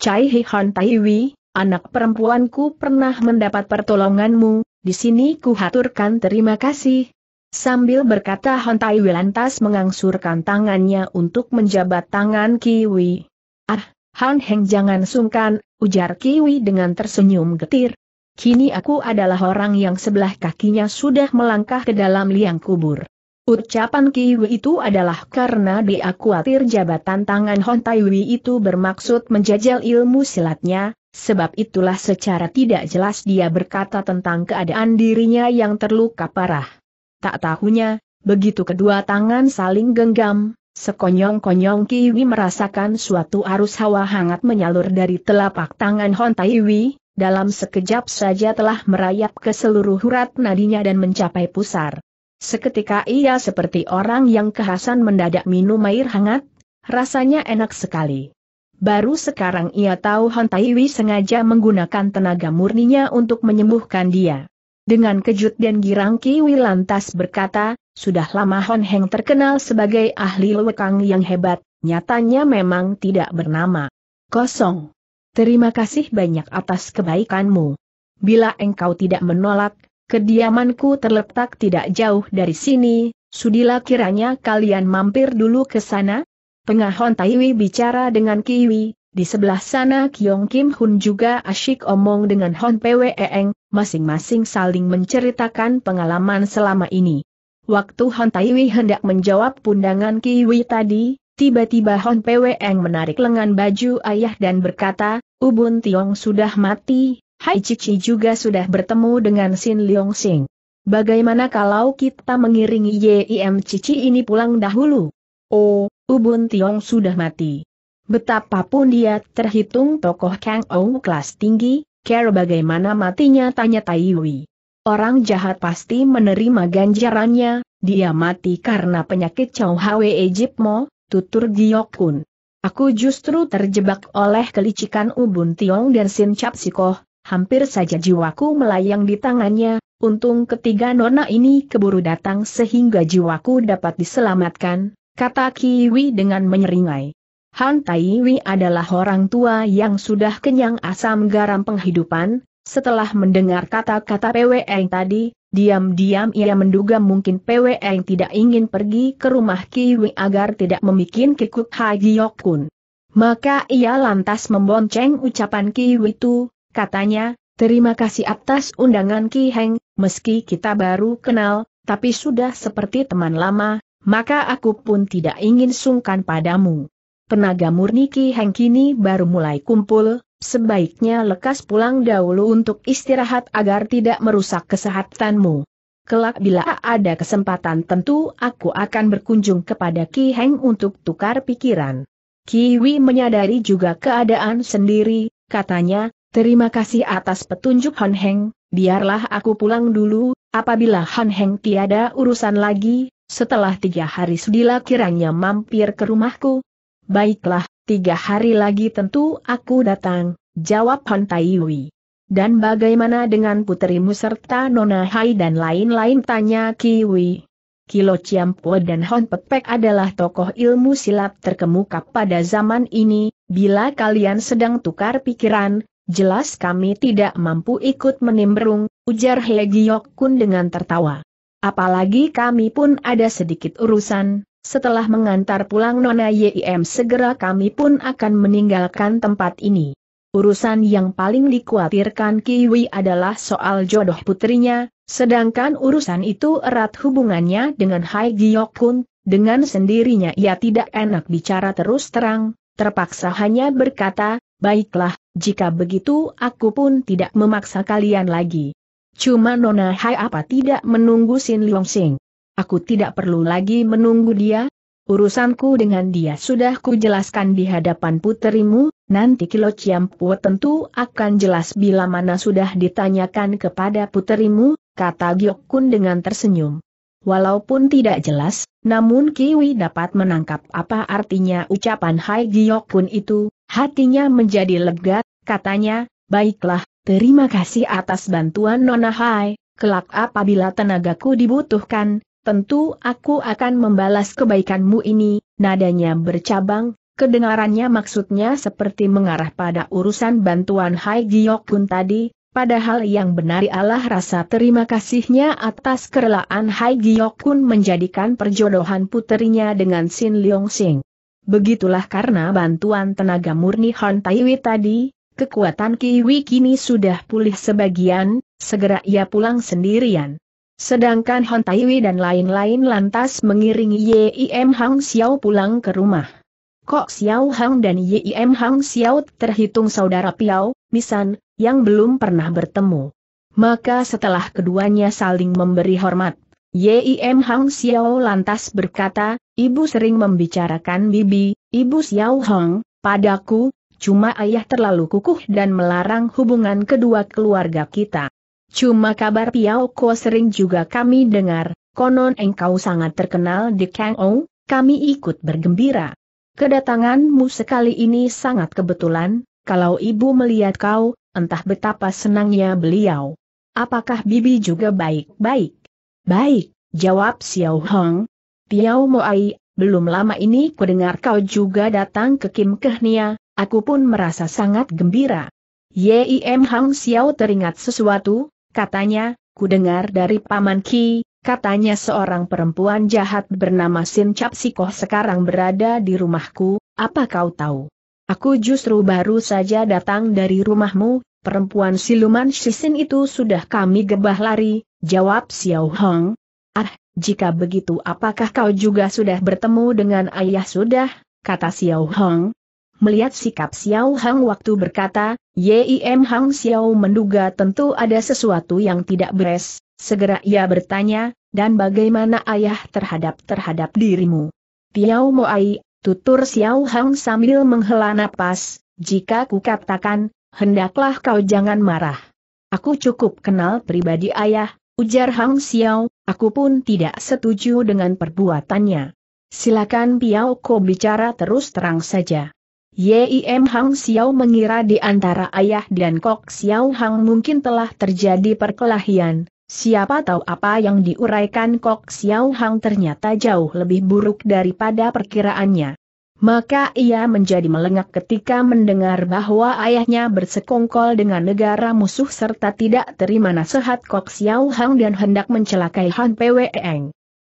Cai Chai Tai Taiwi, anak perempuanku pernah mendapat pertolonganmu, di sini kuhaturkan terima kasih. Sambil berkata Hontai lantas mengangsurkan tangannya untuk menjabat tangan Kiwi. Ah, Han Heng jangan sungkan, ujar Kiwi dengan tersenyum getir. Kini aku adalah orang yang sebelah kakinya sudah melangkah ke dalam liang kubur. Ucapan Kiwi itu adalah karena dia khawatir jabatan tangan Hon Tai Wei itu bermaksud menjajal ilmu silatnya, sebab itulah secara tidak jelas dia berkata tentang keadaan dirinya yang terluka parah. Tak tahunya, begitu kedua tangan saling genggam, sekonyong-konyong Kiwi merasakan suatu arus hawa hangat menyalur dari telapak tangan Hon Tai Wei, dalam sekejap saja telah merayap ke seluruh urat nadinya dan mencapai pusar. Seketika ia seperti orang yang kehasan mendadak minum air hangat, rasanya enak sekali. Baru sekarang ia tahu Han Taiwi sengaja menggunakan tenaga murninya untuk menyembuhkan dia. Dengan kejut dan girang Kiwi lantas berkata, sudah lama Hon Heng terkenal sebagai ahli lewekang yang hebat, nyatanya memang tidak bernama. Kosong. Terima kasih banyak atas kebaikanmu. Bila engkau tidak menolak, Kediamanku terletak tidak jauh dari sini, sudilah kiranya kalian mampir dulu ke sana? Pengahon Taiwi bicara dengan Kiwi, di sebelah sana Kiong Kim Hun juga asyik omong dengan Hon Pweeng, masing-masing saling menceritakan pengalaman selama ini. Waktu Hon Taiwi hendak menjawab pundangan Kiwi tadi, tiba-tiba Hon Pweeng menarik lengan baju ayah dan berkata, Ubun Tiong sudah mati, Hai Cici juga sudah bertemu dengan Sin Leong Sing. Bagaimana kalau kita mengiringi YIM Cici ini pulang dahulu? Oh, Ubun Tiong sudah mati. Betapapun dia terhitung tokoh Kang Ou kelas tinggi, care bagaimana matinya tanya Taiwi. Orang jahat pasti menerima ganjarannya, dia mati karena penyakit Chow Hwe Ejipmo, tutur Giok Kun. Aku justru terjebak oleh kelicikan Ubun Tiong dan Sin Chap hampir saja jiwaku melayang di tangannya, untung ketiga nona ini keburu datang sehingga jiwaku dapat diselamatkan, kata Kiwi dengan menyeringai. Han Taiwi adalah orang tua yang sudah kenyang asam garam penghidupan, setelah mendengar kata-kata PWN tadi, diam-diam ia menduga mungkin PWN tidak ingin pergi ke rumah Kiwi agar tidak membuat kikuk hagiokun. Maka ia lantas membonceng ucapan Kiwi itu, katanya, terima kasih atas undangan Ki Heng, meski kita baru kenal, tapi sudah seperti teman lama, maka aku pun tidak ingin sungkan padamu. Tenaga murni Ki Heng kini baru mulai kumpul, sebaiknya lekas pulang dahulu untuk istirahat agar tidak merusak kesehatanmu. Kelak bila ada kesempatan tentu aku akan berkunjung kepada Ki Heng untuk tukar pikiran. Kiwi menyadari juga keadaan sendiri, katanya, Terima kasih atas petunjuk Hon Heng, biarlah aku pulang dulu, apabila Hon Heng tiada urusan lagi, setelah tiga hari sedila kiranya mampir ke rumahku. Baiklah, tiga hari lagi tentu aku datang, jawab Hon Taiwi. Dan bagaimana dengan putrimu serta Nona Hai dan lain-lain tanya Kiwi. Kilo Ciampo dan Hon Pepek adalah tokoh ilmu silat terkemuka pada zaman ini, bila kalian sedang tukar pikiran, Jelas kami tidak mampu ikut menimbrung, ujar He Giyok Kun dengan tertawa. Apalagi kami pun ada sedikit urusan, setelah mengantar pulang Nona YIM segera kami pun akan meninggalkan tempat ini. Urusan yang paling dikhawatirkan Kiwi adalah soal jodoh putrinya, sedangkan urusan itu erat hubungannya dengan Hai Giok Kun, dengan sendirinya ia tidak enak bicara terus terang, terpaksa hanya berkata, baiklah, jika begitu aku pun tidak memaksa kalian lagi. Cuma Nona Hai apa tidak menunggu Sin Leong Sing? Aku tidak perlu lagi menunggu dia, Urusanku dengan dia sudah kujelaskan di hadapan puterimu, nanti Kilo Ciampu tentu akan jelas bila mana sudah ditanyakan kepada puterimu, kata Kun dengan tersenyum. Walaupun tidak jelas, namun Kiwi dapat menangkap apa artinya ucapan Hai Kun itu, Hatinya menjadi lega, katanya, baiklah, terima kasih atas bantuan Nona Hai, kelak apabila tenagaku dibutuhkan, tentu aku akan membalas kebaikanmu ini, nadanya bercabang, kedengarannya maksudnya seperti mengarah pada urusan bantuan Hai Giokun tadi, Padahal yang benar Allah rasa terima kasihnya atas kerelaan Hai Giokun menjadikan perjodohan puterinya dengan Sin Leong Sing. Begitulah karena bantuan tenaga murni Han Taiwi tadi, kekuatan Kiwi kini sudah pulih sebagian, segera ia pulang sendirian. Sedangkan Han Taiwi dan lain-lain lantas mengiringi Yim Hang Xiao pulang ke rumah. Kok Xiao Hang dan Yim Hang Xiao terhitung saudara Piao, Misan, yang belum pernah bertemu. Maka setelah keduanya saling memberi hormat, Yim Hang Xiao lantas berkata, Ibu sering membicarakan Bibi, Ibu Xiao Hong, padaku, cuma ayah terlalu kukuh dan melarang hubungan kedua keluarga kita. Cuma kabar Piao Ko sering juga kami dengar, konon engkau sangat terkenal di Kang Ou, kami ikut bergembira. Kedatanganmu sekali ini sangat kebetulan, kalau ibu melihat kau, entah betapa senangnya beliau. Apakah Bibi juga baik-baik? Baik, jawab Xiao Hong. Tiao Moai, belum lama ini kudengar kau juga datang ke Kim Kehnia, aku pun merasa sangat gembira. Yim Hang Xiao teringat sesuatu, katanya, kudengar dari Paman Ki, katanya seorang perempuan jahat bernama Sin Chap Sikoh sekarang berada di rumahku, apa kau tahu? Aku justru baru saja datang dari rumahmu, Perempuan siluman Shisin itu sudah kami gebah lari, jawab Xiao Hong. Ah, jika begitu apakah kau juga sudah bertemu dengan ayah sudah, kata Xiao Hong. Melihat sikap Xiao Hong waktu berkata, Yim Hang Xiao menduga tentu ada sesuatu yang tidak beres, segera ia bertanya, dan bagaimana ayah terhadap-terhadap dirimu? Tiao Moai, tutur Xiao Hong sambil menghela napas, jika ku katakan, hendaklah kau jangan marah. Aku cukup kenal pribadi ayah, ujar Hang Xiao, aku pun tidak setuju dengan perbuatannya. Silakan Piao Ko bicara terus terang saja. Yim Hang Xiao mengira di antara ayah dan Kok Xiao Hang mungkin telah terjadi perkelahian, siapa tahu apa yang diuraikan Kok Xiao Hang ternyata jauh lebih buruk daripada perkiraannya. Maka ia menjadi melengak ketika mendengar bahwa ayahnya bersekongkol dengan negara musuh serta tidak terima nasihat Kok Xiao Hang dan hendak mencelakai Han Pwe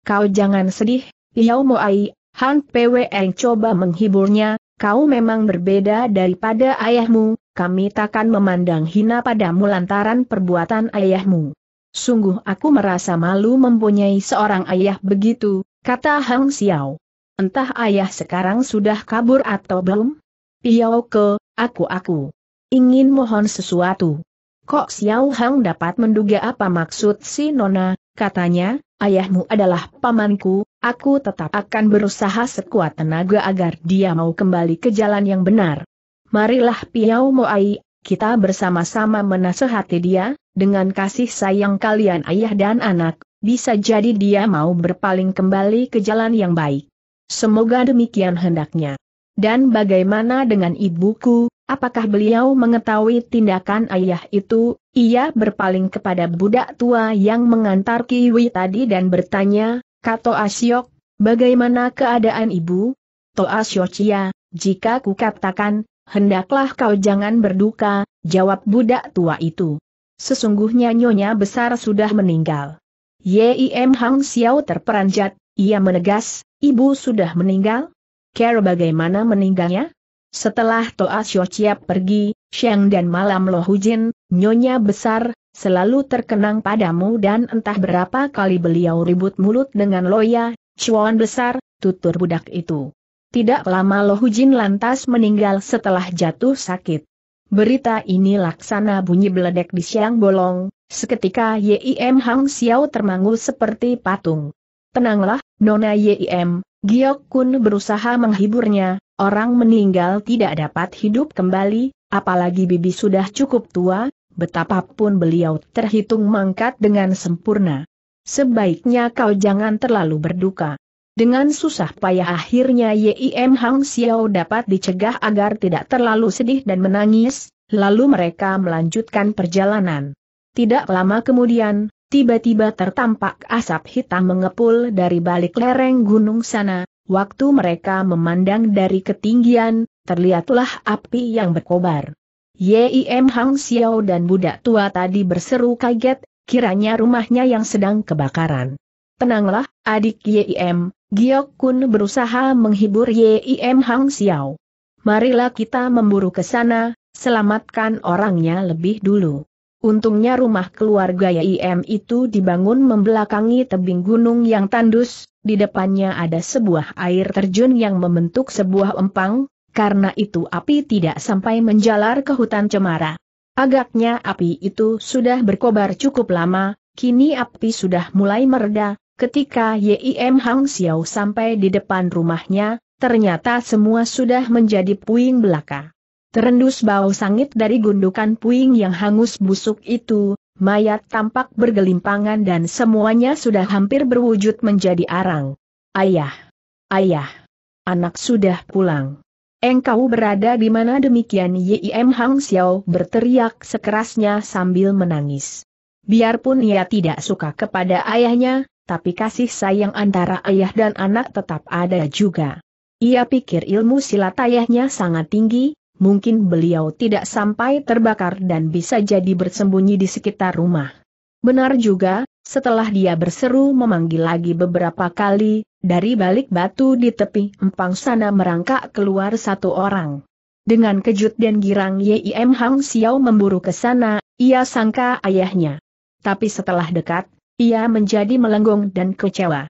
Kau jangan sedih, Yao Mo Ai, Han Pwe coba menghiburnya, kau memang berbeda daripada ayahmu, kami takkan memandang hina padamu lantaran perbuatan ayahmu. Sungguh aku merasa malu mempunyai seorang ayah begitu, kata Hang Xiao. Entah ayah sekarang sudah kabur atau belum? Iya, ke, aku-aku. Ingin mohon sesuatu. Kok Xiao Hang dapat menduga apa maksud si Nona, katanya, ayahmu adalah pamanku, aku tetap akan berusaha sekuat tenaga agar dia mau kembali ke jalan yang benar. Marilah Piao Moai, kita bersama-sama menasehati dia, dengan kasih sayang kalian ayah dan anak, bisa jadi dia mau berpaling kembali ke jalan yang baik. Semoga demikian hendaknya. Dan bagaimana dengan ibuku, apakah beliau mengetahui tindakan ayah itu? Ia berpaling kepada budak tua yang mengantar Kiwi tadi dan bertanya, Kato Asyok, bagaimana keadaan ibu? To Asyokia, ya, jika ku katakan, hendaklah kau jangan berduka, jawab budak tua itu. Sesungguhnya nyonya besar sudah meninggal. Yim Hang Xiao terperanjat, ia menegas, ibu sudah meninggal? Care bagaimana meninggalnya? Setelah Toa Sio Chiap pergi, Siang dan malam Lo Hujin, nyonya besar, selalu terkenang padamu dan entah berapa kali beliau ribut mulut dengan Loya, Chuan besar, tutur budak itu. Tidak lama Lo Hujin lantas meninggal setelah jatuh sakit. Berita ini laksana bunyi beledek di siang bolong, seketika Yim Hang Xiao termangu seperti patung. Tenanglah, Nona Yim, Giok Kun berusaha menghiburnya, orang meninggal tidak dapat hidup kembali, apalagi bibi sudah cukup tua, betapapun beliau terhitung mangkat dengan sempurna. Sebaiknya kau jangan terlalu berduka. Dengan susah payah akhirnya Yim Hang Xiao dapat dicegah agar tidak terlalu sedih dan menangis, lalu mereka melanjutkan perjalanan. Tidak lama kemudian, Tiba-tiba tertampak asap hitam mengepul dari balik lereng gunung sana, waktu mereka memandang dari ketinggian, terlihatlah api yang berkobar. Yim Hang Xiao dan budak tua tadi berseru kaget, kiranya rumahnya yang sedang kebakaran. Tenanglah, adik Yim, Giok Kun berusaha menghibur Yim Hang Xiao. Marilah kita memburu ke sana, selamatkan orangnya lebih dulu. Untungnya rumah keluarga YIM itu dibangun membelakangi tebing gunung yang tandus, di depannya ada sebuah air terjun yang membentuk sebuah empang, karena itu api tidak sampai menjalar ke hutan cemara. Agaknya api itu sudah berkobar cukup lama, kini api sudah mulai mereda, ketika YIM Hang Xiao sampai di depan rumahnya, ternyata semua sudah menjadi puing belaka. Terendus bau sangit dari gundukan puing yang hangus busuk itu, mayat tampak bergelimpangan dan semuanya sudah hampir berwujud menjadi arang. Ayah! Ayah! Anak sudah pulang. Engkau berada di mana demikian Yim Hang Xiao berteriak sekerasnya sambil menangis. Biarpun ia tidak suka kepada ayahnya, tapi kasih sayang antara ayah dan anak tetap ada juga. Ia pikir ilmu silat ayahnya sangat tinggi, mungkin beliau tidak sampai terbakar dan bisa jadi bersembunyi di sekitar rumah. Benar juga, setelah dia berseru memanggil lagi beberapa kali, dari balik batu di tepi empang sana merangkak keluar satu orang. Dengan kejut dan girang Yim Hang Xiao memburu ke sana, ia sangka ayahnya. Tapi setelah dekat, ia menjadi melenggung dan kecewa.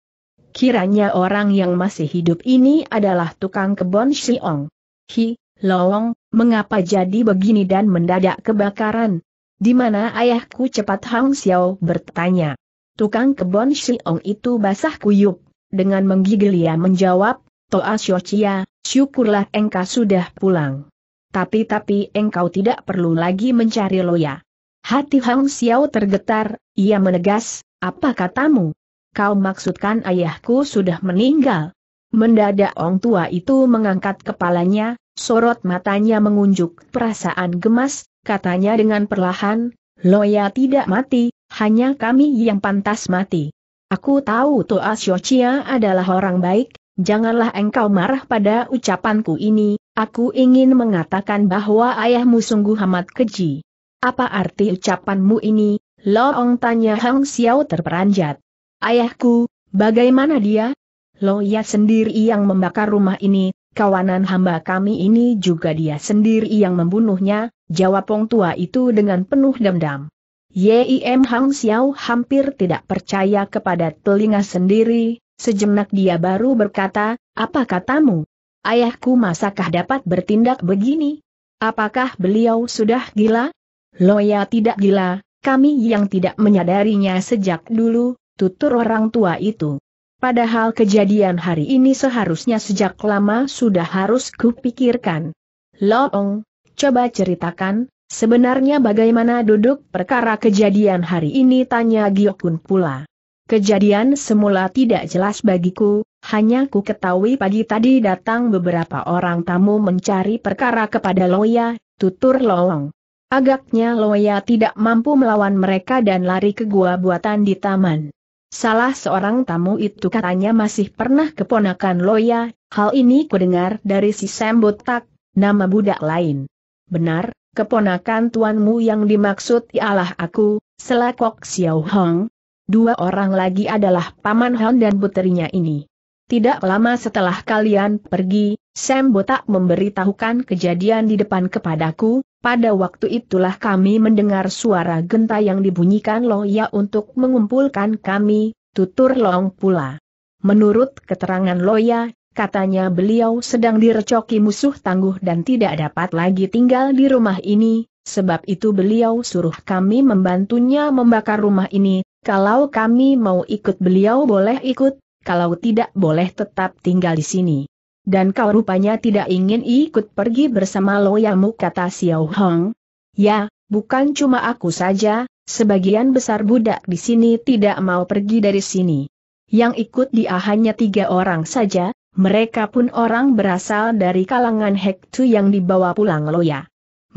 Kiranya orang yang masih hidup ini adalah tukang kebon Siong. Hi, Loong, mengapa jadi begini dan mendadak kebakaran? Di mana ayahku cepat Hang Xiao bertanya. Tukang kebon Shiong itu basah kuyup. Dengan menggigil ia menjawab, Toa Xiochia, syukurlah engkau sudah pulang. Tapi-tapi engkau tidak perlu lagi mencari Loya. Hati Hang Xiao tergetar, ia menegas, apa katamu? Kau maksudkan ayahku sudah meninggal? Mendadak Ong tua itu mengangkat kepalanya, Sorot matanya mengunjuk perasaan gemas, katanya dengan perlahan, Loya tidak mati, hanya kami yang pantas mati. Aku tahu Toa Siochia adalah orang baik, janganlah engkau marah pada ucapanku ini, aku ingin mengatakan bahwa ayahmu sungguh amat keji. Apa arti ucapanmu ini? Loong tanya Hang Xiao terperanjat. Ayahku, bagaimana dia? Loya sendiri yang membakar rumah ini, kawanan hamba kami ini juga dia sendiri yang membunuhnya, jawab Pong Tua itu dengan penuh dendam. Yim Hang Xiao hampir tidak percaya kepada telinga sendiri, sejenak dia baru berkata, apa katamu? Ayahku masakah dapat bertindak begini? Apakah beliau sudah gila? Loya tidak gila, kami yang tidak menyadarinya sejak dulu, tutur orang tua itu. Padahal kejadian hari ini seharusnya sejak lama sudah harus kupikirkan. Loong, coba ceritakan, sebenarnya bagaimana duduk perkara kejadian hari ini tanya Giokun pula. Kejadian semula tidak jelas bagiku, hanya ku ketahui pagi tadi datang beberapa orang tamu mencari perkara kepada Loya, tutur Loong. Agaknya Loya tidak mampu melawan mereka dan lari ke gua buatan di taman. Salah seorang tamu itu katanya masih pernah keponakan Loya, hal ini kudengar dari si Sembotak, nama budak lain. Benar, keponakan tuanmu yang dimaksud ialah aku, selakok Xiao Hong. Dua orang lagi adalah Paman Hong dan puterinya ini. Tidak lama setelah kalian pergi, Sembotak memberitahukan kejadian di depan kepadaku, pada waktu itulah kami mendengar suara genta yang dibunyikan Loya untuk mengumpulkan kami, tutur Long pula. Menurut keterangan Loya, katanya beliau sedang direcoki musuh tangguh dan tidak dapat lagi tinggal di rumah ini, sebab itu beliau suruh kami membantunya membakar rumah ini, kalau kami mau ikut beliau boleh ikut, kalau tidak boleh tetap tinggal di sini. Dan kau rupanya tidak ingin ikut pergi bersama loyamu kata Xiao Hong. Ya, bukan cuma aku saja, sebagian besar budak di sini tidak mau pergi dari sini. Yang ikut dia hanya tiga orang saja, mereka pun orang berasal dari kalangan Hektu yang dibawa pulang Loya.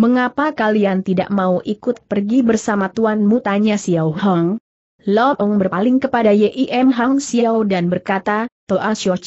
Mengapa kalian tidak mau ikut pergi bersama tuanmu tanya Xiao Hong? Lo Loong berpaling kepada Yim Hang Xiao dan berkata, Toa Xiao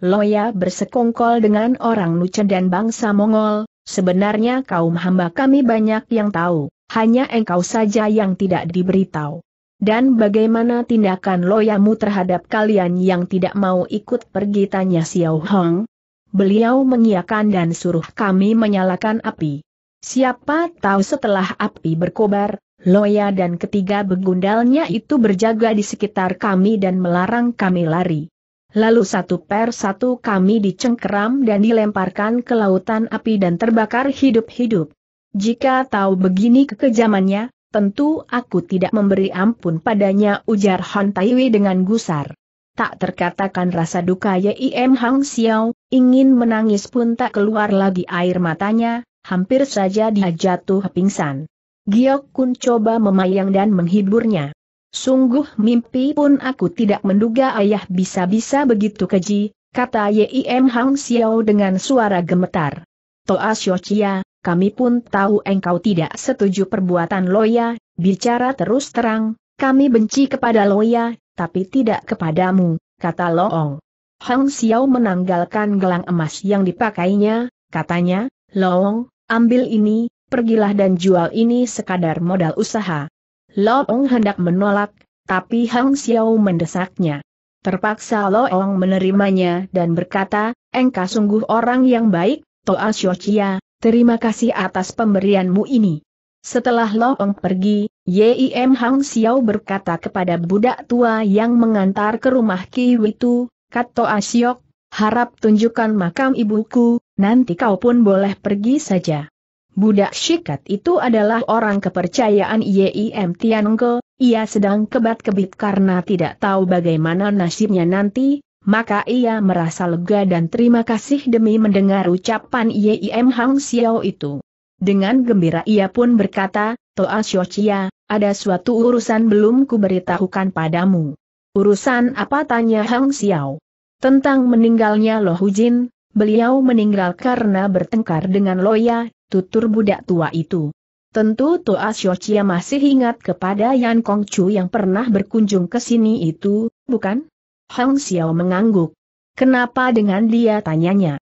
Loya bersekongkol dengan orang Nuce dan bangsa Mongol, sebenarnya kaum hamba kami banyak yang tahu, hanya engkau saja yang tidak diberitahu. Dan bagaimana tindakan loyamu terhadap kalian yang tidak mau ikut pergi tanya Xiao Hong? Beliau mengiakan dan suruh kami menyalakan api. Siapa tahu setelah api berkobar, Loya dan ketiga begundalnya itu berjaga di sekitar kami dan melarang kami lari. Lalu satu per satu kami dicengkeram dan dilemparkan ke lautan api dan terbakar hidup-hidup. Jika tahu begini kekejamannya, tentu aku tidak memberi ampun padanya ujar Han Taiwi dengan gusar. Tak terkatakan rasa duka ya, Yim Hang Xiao, ingin menangis pun tak keluar lagi air matanya, hampir saja dia jatuh pingsan. Giok Kun coba memayang dan menghiburnya. Sungguh mimpi pun aku tidak menduga ayah bisa-bisa begitu keji, kata Yim Hang Xiao dengan suara gemetar. Toa Xiochia, kami pun tahu engkau tidak setuju perbuatan Loya, bicara terus terang, kami benci kepada Loya, tapi tidak kepadamu, kata Loong. Hang Xiao menanggalkan gelang emas yang dipakainya, katanya, Loong, ambil ini, pergilah dan jual ini sekadar modal usaha. Loong hendak menolak, tapi Hang Xiao mendesaknya. Terpaksa Loong menerimanya dan berkata, Engkau sungguh orang yang baik, Toa Xiochia, terima kasih atas pemberianmu ini. Setelah Loong pergi, Yim Hang Xiao berkata kepada budak tua yang mengantar ke rumah Ki Witu, Kat Toa Xiok, harap tunjukkan makam ibuku, nanti kau pun boleh pergi saja. Budak sikat itu adalah orang kepercayaan Yim Tianengke, ia sedang kebat-kebit karena tidak tahu bagaimana nasibnya nanti, maka ia merasa lega dan terima kasih demi mendengar ucapan Yim Hang Xiao itu. Dengan gembira ia pun berkata, Toa Xiochia, ada suatu urusan belum kuberitahukan padamu. Urusan apa tanya Hang Xiao? Tentang meninggalnya Lo Hujin, beliau meninggal karena bertengkar dengan Loya, tutur budak tua itu. Tentu Toa Xiochia masih ingat kepada Yan Kong Chu yang pernah berkunjung ke sini itu, bukan? Hang Xiao mengangguk. Kenapa dengan dia tanyanya?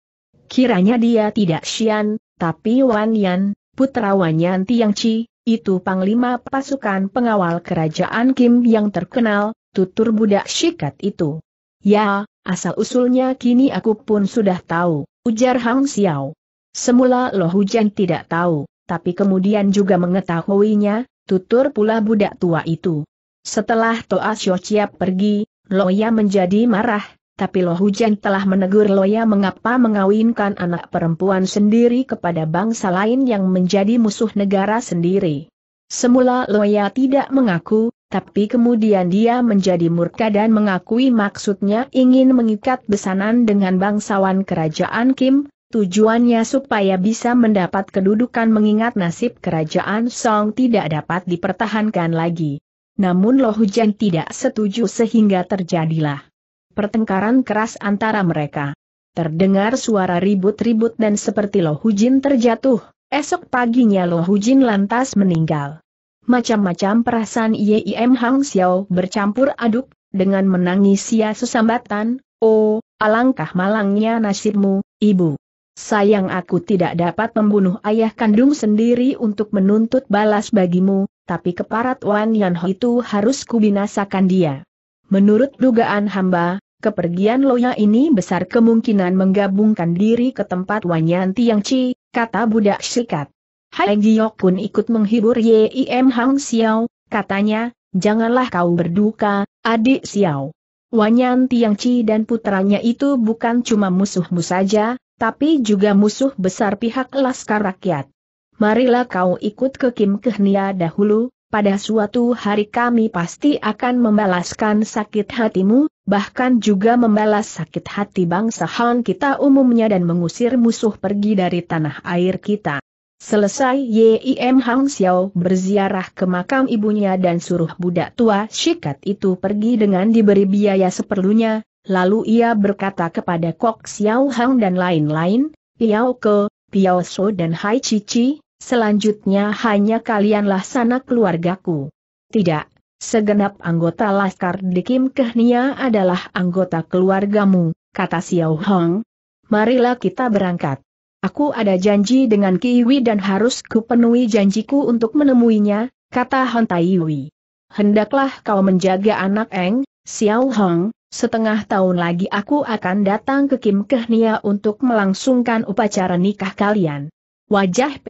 Kiranya dia tidak Xian, tapi Wan Yan, putra Wan Yan Tiang Chi, itu panglima pasukan pengawal kerajaan Kim yang terkenal, tutur budak syikat itu. Ya, asal-usulnya kini aku pun sudah tahu, ujar Hang Xiao. Semula Lo Hujan tidak tahu, tapi kemudian juga mengetahuinya, tutur pula budak tua itu. Setelah Toa Syo Chiap pergi, Loya menjadi marah, tapi Lo Hujan telah menegur Loya mengapa mengawinkan anak perempuan sendiri kepada bangsa lain yang menjadi musuh negara sendiri. Semula Loya tidak mengaku, tapi kemudian dia menjadi murka dan mengakui maksudnya ingin mengikat besanan dengan bangsawan kerajaan Kim, Tujuannya supaya bisa mendapat kedudukan mengingat nasib kerajaan Song tidak dapat dipertahankan lagi. Namun Lo Hujan tidak setuju sehingga terjadilah pertengkaran keras antara mereka. Terdengar suara ribut-ribut dan seperti Lo Hujin terjatuh, esok paginya Lo Hujin lantas meninggal. Macam-macam perasaan Yim Hang Xiao bercampur aduk, dengan menangis sia sesambatan, Oh, alangkah malangnya nasibmu, ibu. Sayang aku tidak dapat membunuh ayah kandung sendiri untuk menuntut balas bagimu, tapi keparat Wan Yanho itu harus kubinasakan dia. Menurut dugaan hamba, kepergian Loya ini besar kemungkinan menggabungkan diri ke tempat Wan Yanti Yang Ci, kata budak sikat. Hai Giyok pun ikut menghibur Yim Hang Xiao, katanya, janganlah kau berduka, adik Xiao. Wan Yang Chi dan putranya itu bukan cuma musuhmu saja, tapi juga musuh besar pihak Laskar Rakyat. Marilah kau ikut ke Kim Kehnia dahulu, pada suatu hari kami pasti akan membalaskan sakit hatimu, bahkan juga membalas sakit hati bangsa Han kita umumnya dan mengusir musuh pergi dari tanah air kita. Selesai Yim Hang Xiao berziarah ke makam ibunya dan suruh budak tua Shikat itu pergi dengan diberi biaya seperlunya, Lalu ia berkata kepada Kok Xiao Hang dan lain-lain, Piao Ke, Piao So dan Hai Cici, selanjutnya hanya kalianlah sanak keluargaku. Tidak, segenap anggota Laskar di Kim Kehnia adalah anggota keluargamu, kata Xiao Hang. Marilah kita berangkat. Aku ada janji dengan Kiwi dan harus kupenuhi janjiku untuk menemuinya, kata Hon Taiwi. Hendaklah kau menjaga anak Eng, Xiao Hong, setengah tahun lagi aku akan datang ke Kim Kehnia untuk melangsungkan upacara nikah kalian. Wajah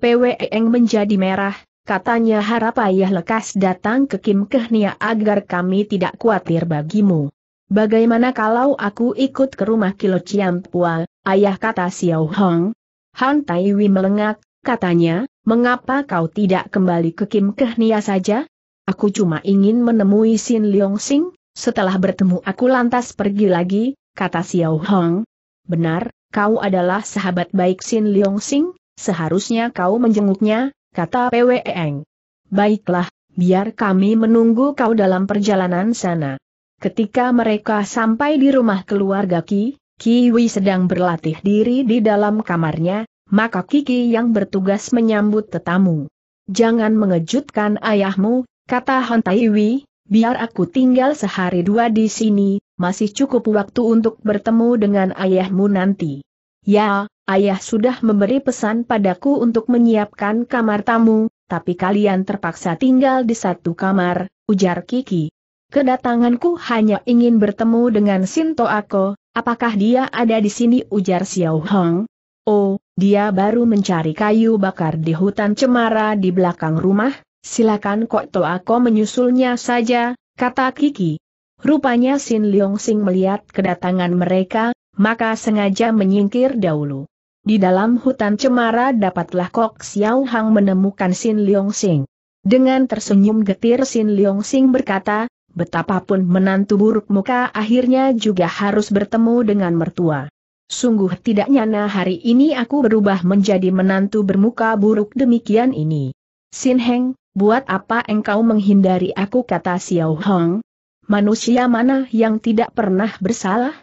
Eng menjadi merah, katanya harap ayah lekas datang ke Kim Kehnia agar kami tidak khawatir bagimu. Bagaimana kalau aku ikut ke rumah Kilo Ciampua, ayah kata Xiao Hong? Han Taiwi melengak, katanya, mengapa kau tidak kembali ke Kim Kehnia saja? Aku cuma ingin menemui Sin Leong Sing, setelah bertemu aku lantas pergi lagi, kata Xiao Hong. Benar, kau adalah sahabat baik Xin Liong Sing, seharusnya kau menjenguknya, kata Pwe Eng. Baiklah, biar kami menunggu kau dalam perjalanan sana. Ketika mereka sampai di rumah keluarga Ki, Kiwi sedang berlatih diri di dalam kamarnya, maka Kiki yang bertugas menyambut tetamu. Jangan mengejutkan ayahmu, kata Han Taiwi, Biar aku tinggal sehari dua di sini, masih cukup waktu untuk bertemu dengan ayahmu nanti. Ya, ayah sudah memberi pesan padaku untuk menyiapkan kamar tamu, tapi kalian terpaksa tinggal di satu kamar, ujar Kiki. Kedatanganku hanya ingin bertemu dengan Sinto Ako, apakah dia ada di sini ujar Xiao Hong? Oh, dia baru mencari kayu bakar di hutan cemara di belakang rumah, Silakan Kok Toako menyusulnya saja, kata Kiki. Rupanya Sin Leong Sing melihat kedatangan mereka, maka sengaja menyingkir dahulu. Di dalam hutan cemara dapatlah Kok Xiao Hang menemukan Sin Leong Sing. Dengan tersenyum getir Sin Leong Sing berkata, betapapun menantu buruk muka akhirnya juga harus bertemu dengan mertua. Sungguh tidak nyana hari ini aku berubah menjadi menantu bermuka buruk demikian ini. Sin Heng, Buat apa engkau menghindari aku kata Xiao Hong? Manusia mana yang tidak pernah bersalah?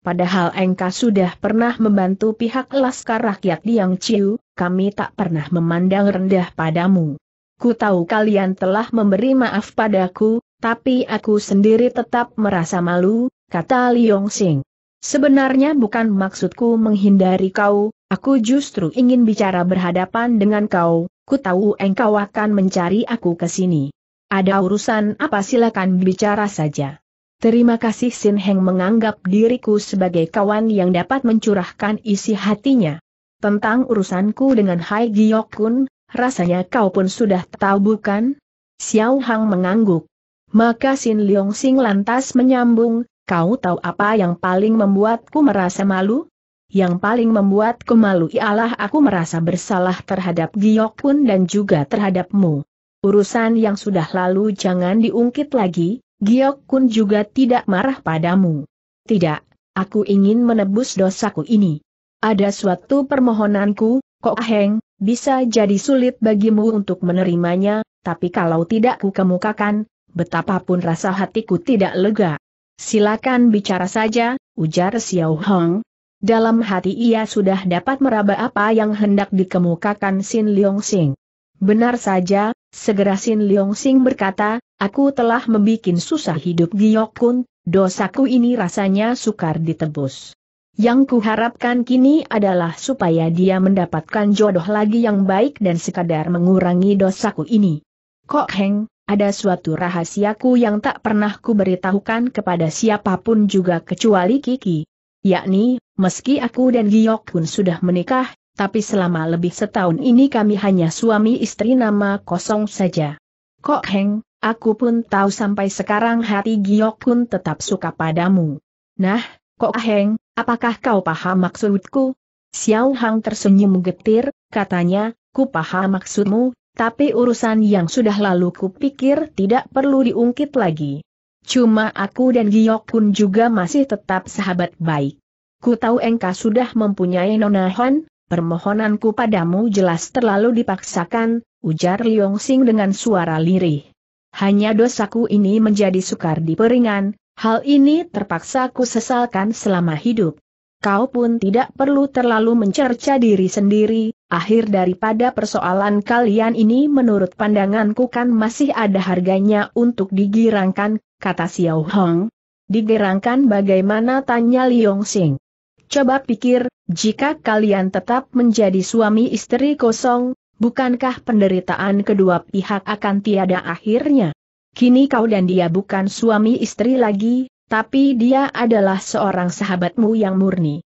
Padahal engkau sudah pernah membantu pihak laskar rakyat Yang Chiu, kami tak pernah memandang rendah padamu. Ku tahu kalian telah memberi maaf padaku, tapi aku sendiri tetap merasa malu, kata Liong Sing. Sebenarnya bukan maksudku menghindari kau, aku justru ingin bicara berhadapan dengan kau, Ku tahu engkau akan mencari aku ke sini. Ada urusan apa silakan bicara saja. Terima kasih Sin Heng menganggap diriku sebagai kawan yang dapat mencurahkan isi hatinya. Tentang urusanku dengan Hai Giok Kun, rasanya kau pun sudah tahu bukan? Xiao Hang mengangguk. Maka Sin Leong Sing lantas menyambung, kau tahu apa yang paling membuatku merasa malu? Yang paling membuat malu ialah aku merasa bersalah terhadap Giokun dan juga terhadapmu. Urusan yang sudah lalu jangan diungkit lagi, Giokun juga tidak marah padamu. Tidak, aku ingin menebus dosaku ini. Ada suatu permohonanku, Kok Heng, bisa jadi sulit bagimu untuk menerimanya, tapi kalau tidak ku kemukakan, betapapun rasa hatiku tidak lega. Silakan bicara saja, ujar Xiao Hong, dalam hati ia sudah dapat meraba apa yang hendak dikemukakan Sin Leong Sing. Benar saja, segera Sin Leong Sing berkata, aku telah membuat susah hidup Giyok Kun, dosaku ini rasanya sukar ditebus. Yang kuharapkan kini adalah supaya dia mendapatkan jodoh lagi yang baik dan sekadar mengurangi dosaku ini. Kok Heng, ada suatu rahasiaku yang tak pernah kuberitahukan kepada siapapun juga kecuali Kiki. Yakni, meski aku dan Giyok sudah menikah, tapi selama lebih setahun ini kami hanya suami istri nama kosong saja. Kok Heng, aku pun tahu sampai sekarang hati Giyok tetap suka padamu. Nah, Kok Heng, apakah kau paham maksudku? Xiao Hang tersenyum getir, katanya, ku paham maksudmu, tapi urusan yang sudah lalu kupikir tidak perlu diungkit lagi. Cuma aku dan Giyok Kun juga masih tetap sahabat baik. Ku tahu engkau sudah mempunyai Nona permohonanku padamu jelas terlalu dipaksakan, ujar Liong Sing dengan suara lirih. Hanya dosaku ini menjadi sukar diperingan, hal ini terpaksa ku sesalkan selama hidup. Kau pun tidak perlu terlalu mencerca diri sendiri, akhir daripada persoalan kalian ini menurut pandanganku kan masih ada harganya untuk digirangkan, kata Xiao Hong. Digirangkan bagaimana tanya Liong Sing. Coba pikir, jika kalian tetap menjadi suami istri kosong, bukankah penderitaan kedua pihak akan tiada akhirnya? Kini kau dan dia bukan suami istri lagi, tapi dia adalah seorang sahabatmu yang murni.